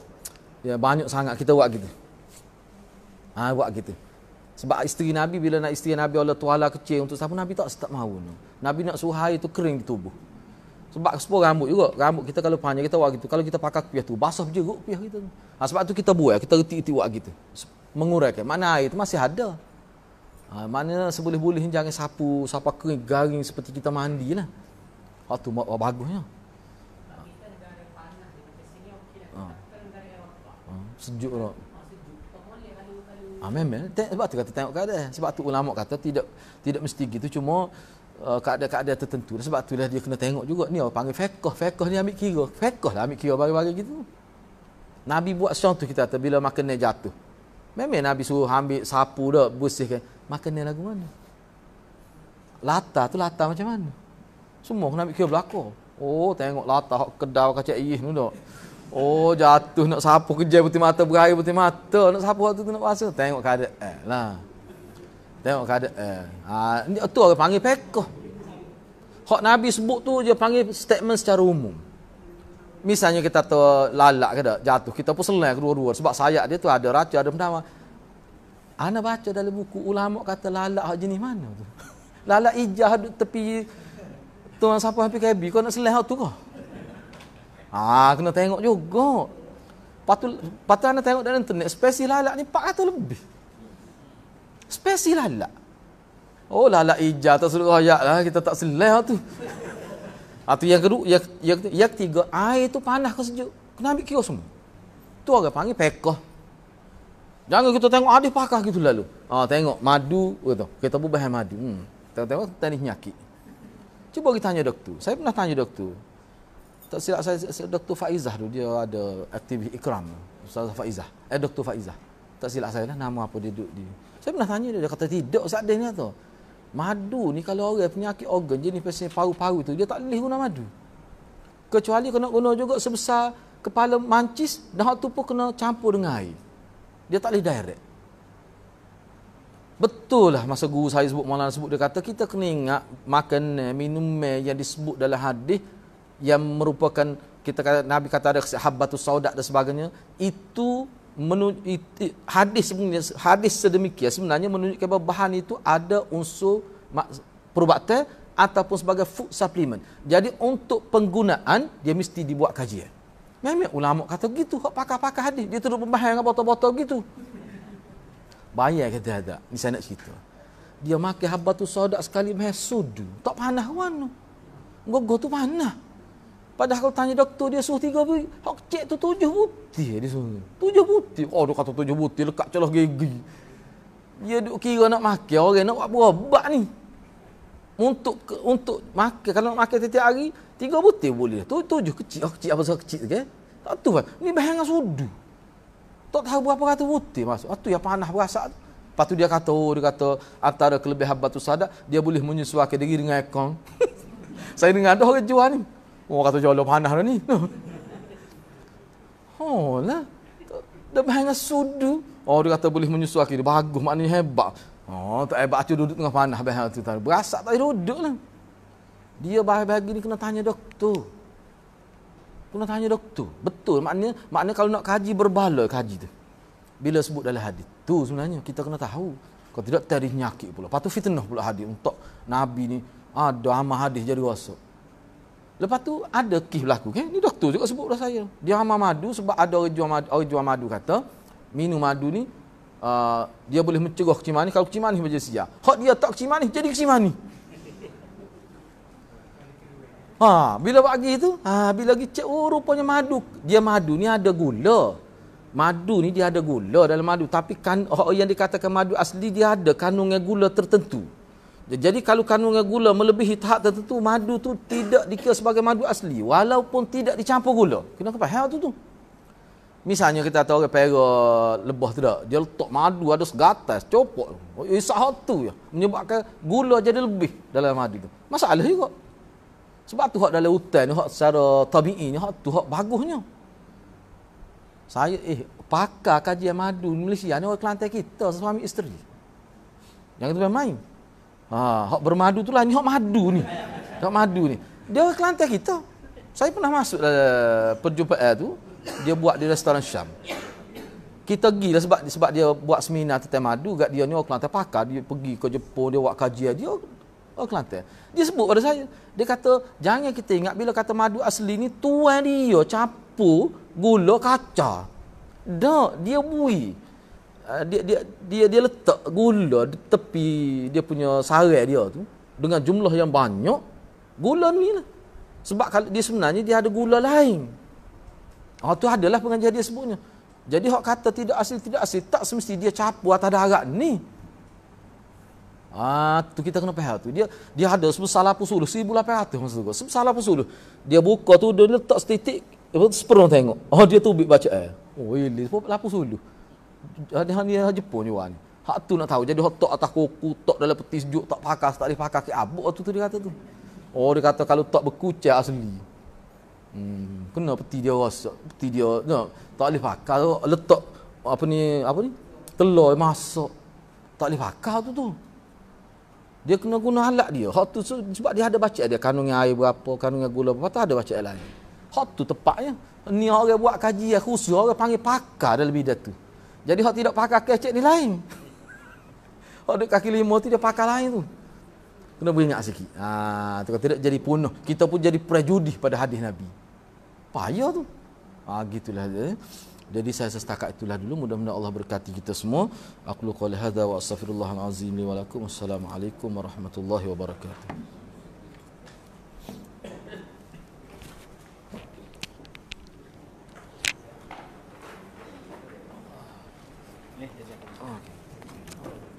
ya, banyak sangat kita buat gitu. Ha, buat gitu. Sebab isteri Nabi bila nak isteri Nabi Allah tuala kecil untuk sapu Nabi tak tak mahu. Nabi nak suhai tu kering di tubuh. Sebab sepuluh rambut juga. Rambut kita kalau panjang kita buat gitu. Kalau kita pakai kuih tu, basah je kot kuih kita. Ha, sebab tu kita buat, kita retik-retik buat gitu. Menguraikan. Mana air tu masih ada. Ha, mana seboleh-boleh jangan sapu, sapa kering, garing seperti kita mandi lah. Ha, tu bagusnya. Ha. Ha, sejuk lah. Ha, memang. Sebab tu kata tengok keadaan. Sebab tu ulama kata tidak tidak mesti gitu. Cuma keadaan-keadaan eh, uh, tertentu. Sebab itulah dia kena tengok juga. Ni orang panggil fekoh. Fekoh ni ambil kira. Fekoh lah ambil kira bagi-bagi gitu. Nabi buat contoh kita kata bila makanan jatuh. Memang Nabi suruh ambil sapu dah bersihkan. Makanan lagu mana? Lata tu lata macam mana? Semua kena ambil kira belakang. Oh tengok lata hok kedau kacak iih tu dok. Oh jatuh nak sapu kejai putih mata berair putih mata nak sapu waktu tu nak puasa. Tengok keadaan eh, lah. Tengok keadaan. Eh. Ha, tu orang panggil pekoh. Hak Nabi sebut tu dia panggil statement secara umum. Misalnya kita tu lalak ke jatuh. Kita pun selain kedua-dua. Sebab sayat dia tu ada raca, ada benda. Ana baca dalam buku ulama kata lalak hak jenis mana tu? Lalak ijah tepi tuan siapa hampir kebi. Kau nak selain hak tu kah? Ha, kena tengok juga. Patul, patut ana tengok dalam internet spesies lalak ni 400 lebih spesies lalat. Oh lalat hijau tak seluruh ayat lah. Kita tak selesai lah tu. Atau ah, yang kedua, yang, yang, yang ketiga, air tu panas ke sejuk. Kena ambil kira semua. Tu orang panggil pekah. Jangan kita tengok adik pakah gitu lalu. Ha, tengok madu, gitu. Oh, kita bubah madu. Hmm. Tengok, tengok tanis nyakit. Cuba kita tanya doktor. Saya pernah tanya doktor. Tak silap saya, doktor Faizah tu dia ada aktiviti ikram. Ustaz Faizah. Eh, doktor Faizah. Tak silap saya lah nama apa dia duduk di. Saya pernah tanya dia, dia kata tidak Ustaz Dan tu. Madu ni kalau orang penyakit organ jenis pasien paru-paru tu dia tak boleh guna madu. Kecuali kena guna juga sebesar kepala mancis dah tu pun kena campur dengan air. Dia tak boleh direct. Betul lah masa guru saya sebut malam sebut dia kata kita kena ingat makan eh, minum eh, yang disebut dalam hadis yang merupakan kita kata Nabi kata ada habatus saudak dan sebagainya itu hadis hadis sedemikian sebenarnya menunjukkan bahawa bahan itu ada unsur perubatan ataupun sebagai food supplement. Jadi untuk penggunaan dia mesti dibuat kajian. Memang ulama kata gitu, hak pakar-pakar hadis dia terus membahang dengan botol-botol gitu. Bahaya kata ada. Ni saya nak cerita. Dia makan habatu sodak sekali meh sudu. Tak panah wanu. Gogo tu panah. Padahal kalau tanya doktor dia suruh tiga hari. Hak cek tu tujuh butir dia suruh. Tujuh butir. Oh dia kata tujuh butir lekat celah gigi. Dia duk kira nak makan orang nak buat berobat ni. Untuk untuk makan kalau nak makan setiap hari tiga butir boleh. Tu tujuh kecil. Oh kecil apa sahaja. kecil okay? Tak tahu kan. Ni bahang sudu. Tak tahu berapa ratus butir masuk. Ah tu yang panas berasa tu. Lepas tu dia kata, oh, dia kata antara kelebihan batu sada dia boleh menyesuaikan diri dengan ekong. Saya dengar ada orang jual ni. Orang kata jauh panah dah ni. Oh lah. Dia berhangat sudu. Oh dia kata boleh menyusu lagi. Dia bagus maknanya hebat. Oh tak hebat tu duduk tengah panah. Tu, tak. Berasak tak duduk lah. Dia bahagia-bahagia ni kena tanya doktor. Kena tanya doktor. Betul maknanya, maknanya kalau nak kaji berbaloi kaji tu. Bila sebut dalam hadis. Tu sebenarnya kita kena tahu. Kalau tidak tarikh nyakit pula. Patut fitnah pula hadis. Untuk Nabi ni ada amal hadis jadi rosak. Lepas tu ada kes berlaku kan. Ni doktor juga sebut dah saya. Dia amal madu sebab ada orang jual madu, orang jual madu kata minum madu ni uh, dia boleh mencegah kecil manis. Kalau kecil manis macam siap. Hak dia tak kecil manis jadi kecil manis. Ha, bila bagi tu, ha, bila lagi cek, oh rupanya madu. Dia madu ni ada gula. Madu ni dia ada gula dalam madu. Tapi kan, oh, yang dikatakan madu asli, dia ada kandungan gula tertentu. Jadi kalau kandungan gula melebihi tahap tertentu, madu tu tidak dikira sebagai madu asli walaupun tidak dicampur gula. Kenapa? kepala tu tu. Misalnya kita tahu orang pera lebah tu tak, dia letak madu ada segatas, copok. Isah tu ya, menyebabkan gula jadi lebih dalam madu tu. Masalah juga. Sebab tu hak dalam hutan ni hak secara tabiinya hak tu hak bagusnya. Saya eh pakar kajian madu Malaysia ni orang Kelantan kita suami isteri. Jangan tu main. -main. Ha, hak bermadu tu lah. Ni hak madu ni. Hak madu ni. Dia Kelantan kita. Saya pernah masuk dalam eh, perjumpaan eh, tu. Dia buat di restoran Syam. Kita pergi lah sebab, sebab dia buat seminar tentang madu. Kat dia ni orang Kelantan pakar. Dia pergi ke Jepun. Dia buat kajian. Dia orang Kelantan. Dia sebut pada saya. Dia kata, jangan kita ingat bila kata madu asli ni tuan dia campur gula kaca. Tak. Dia buih. Ah, dia dia dia dia letak gula di tepi dia punya sarai dia tu dengan jumlah yang banyak gula ni lah. Sebab kalau dia sebenarnya dia ada gula lain. Oh tu adalah pengajar dia sebutnya. Jadi hak kata tidak asli tidak asli tak semesti dia capu atau darat ni. Ah tu kita kena faham tu. Dia dia ada sebesar 80 1800 maksud gua. Sebesar 80. Dia buka tu dia letak setitik eh, seperung tengok. Oh dia tubik baca eh. Oh ini 80 ni ni ha Jepun jua ni. Hak tu nak tahu jadi hot hotok atas kuku tok dalam peti sejuk tak pakas tak ada pakas ke abuk lah tu tu dia kata tu. Oh dia kata kalau tok berkucai ah, asli. Hmm kena peti dia rosak, peti dia no, tak ada pakas letak apa ni apa ni? Telur masuk. Tak ada pakas tu tu. Dia kena guna halak dia. Hak tu sebab dia ada baca dia kandungan air berapa, kandungan gula berapa, tak ada baca lain. Hak tu tepatnya. Ni orang buat kaji ya, khusus, orang panggil pakar dalam bidang tu. Jadi hak tidak pakai kecek ni lain. Hak duduk kaki lima tu dia pakai lain tu. Kena beringat sikit. Ha, tu tidak jadi punuh. Kita pun jadi prejudis pada hadis Nabi. Payah tu. Ha, gitulah dia. Jadi saya setakat itulah dulu. Mudah-mudahan Allah berkati kita semua. Aku lukau lehada wa azim li lakum. Assalamualaikum warahmatullahi wabarakatuh.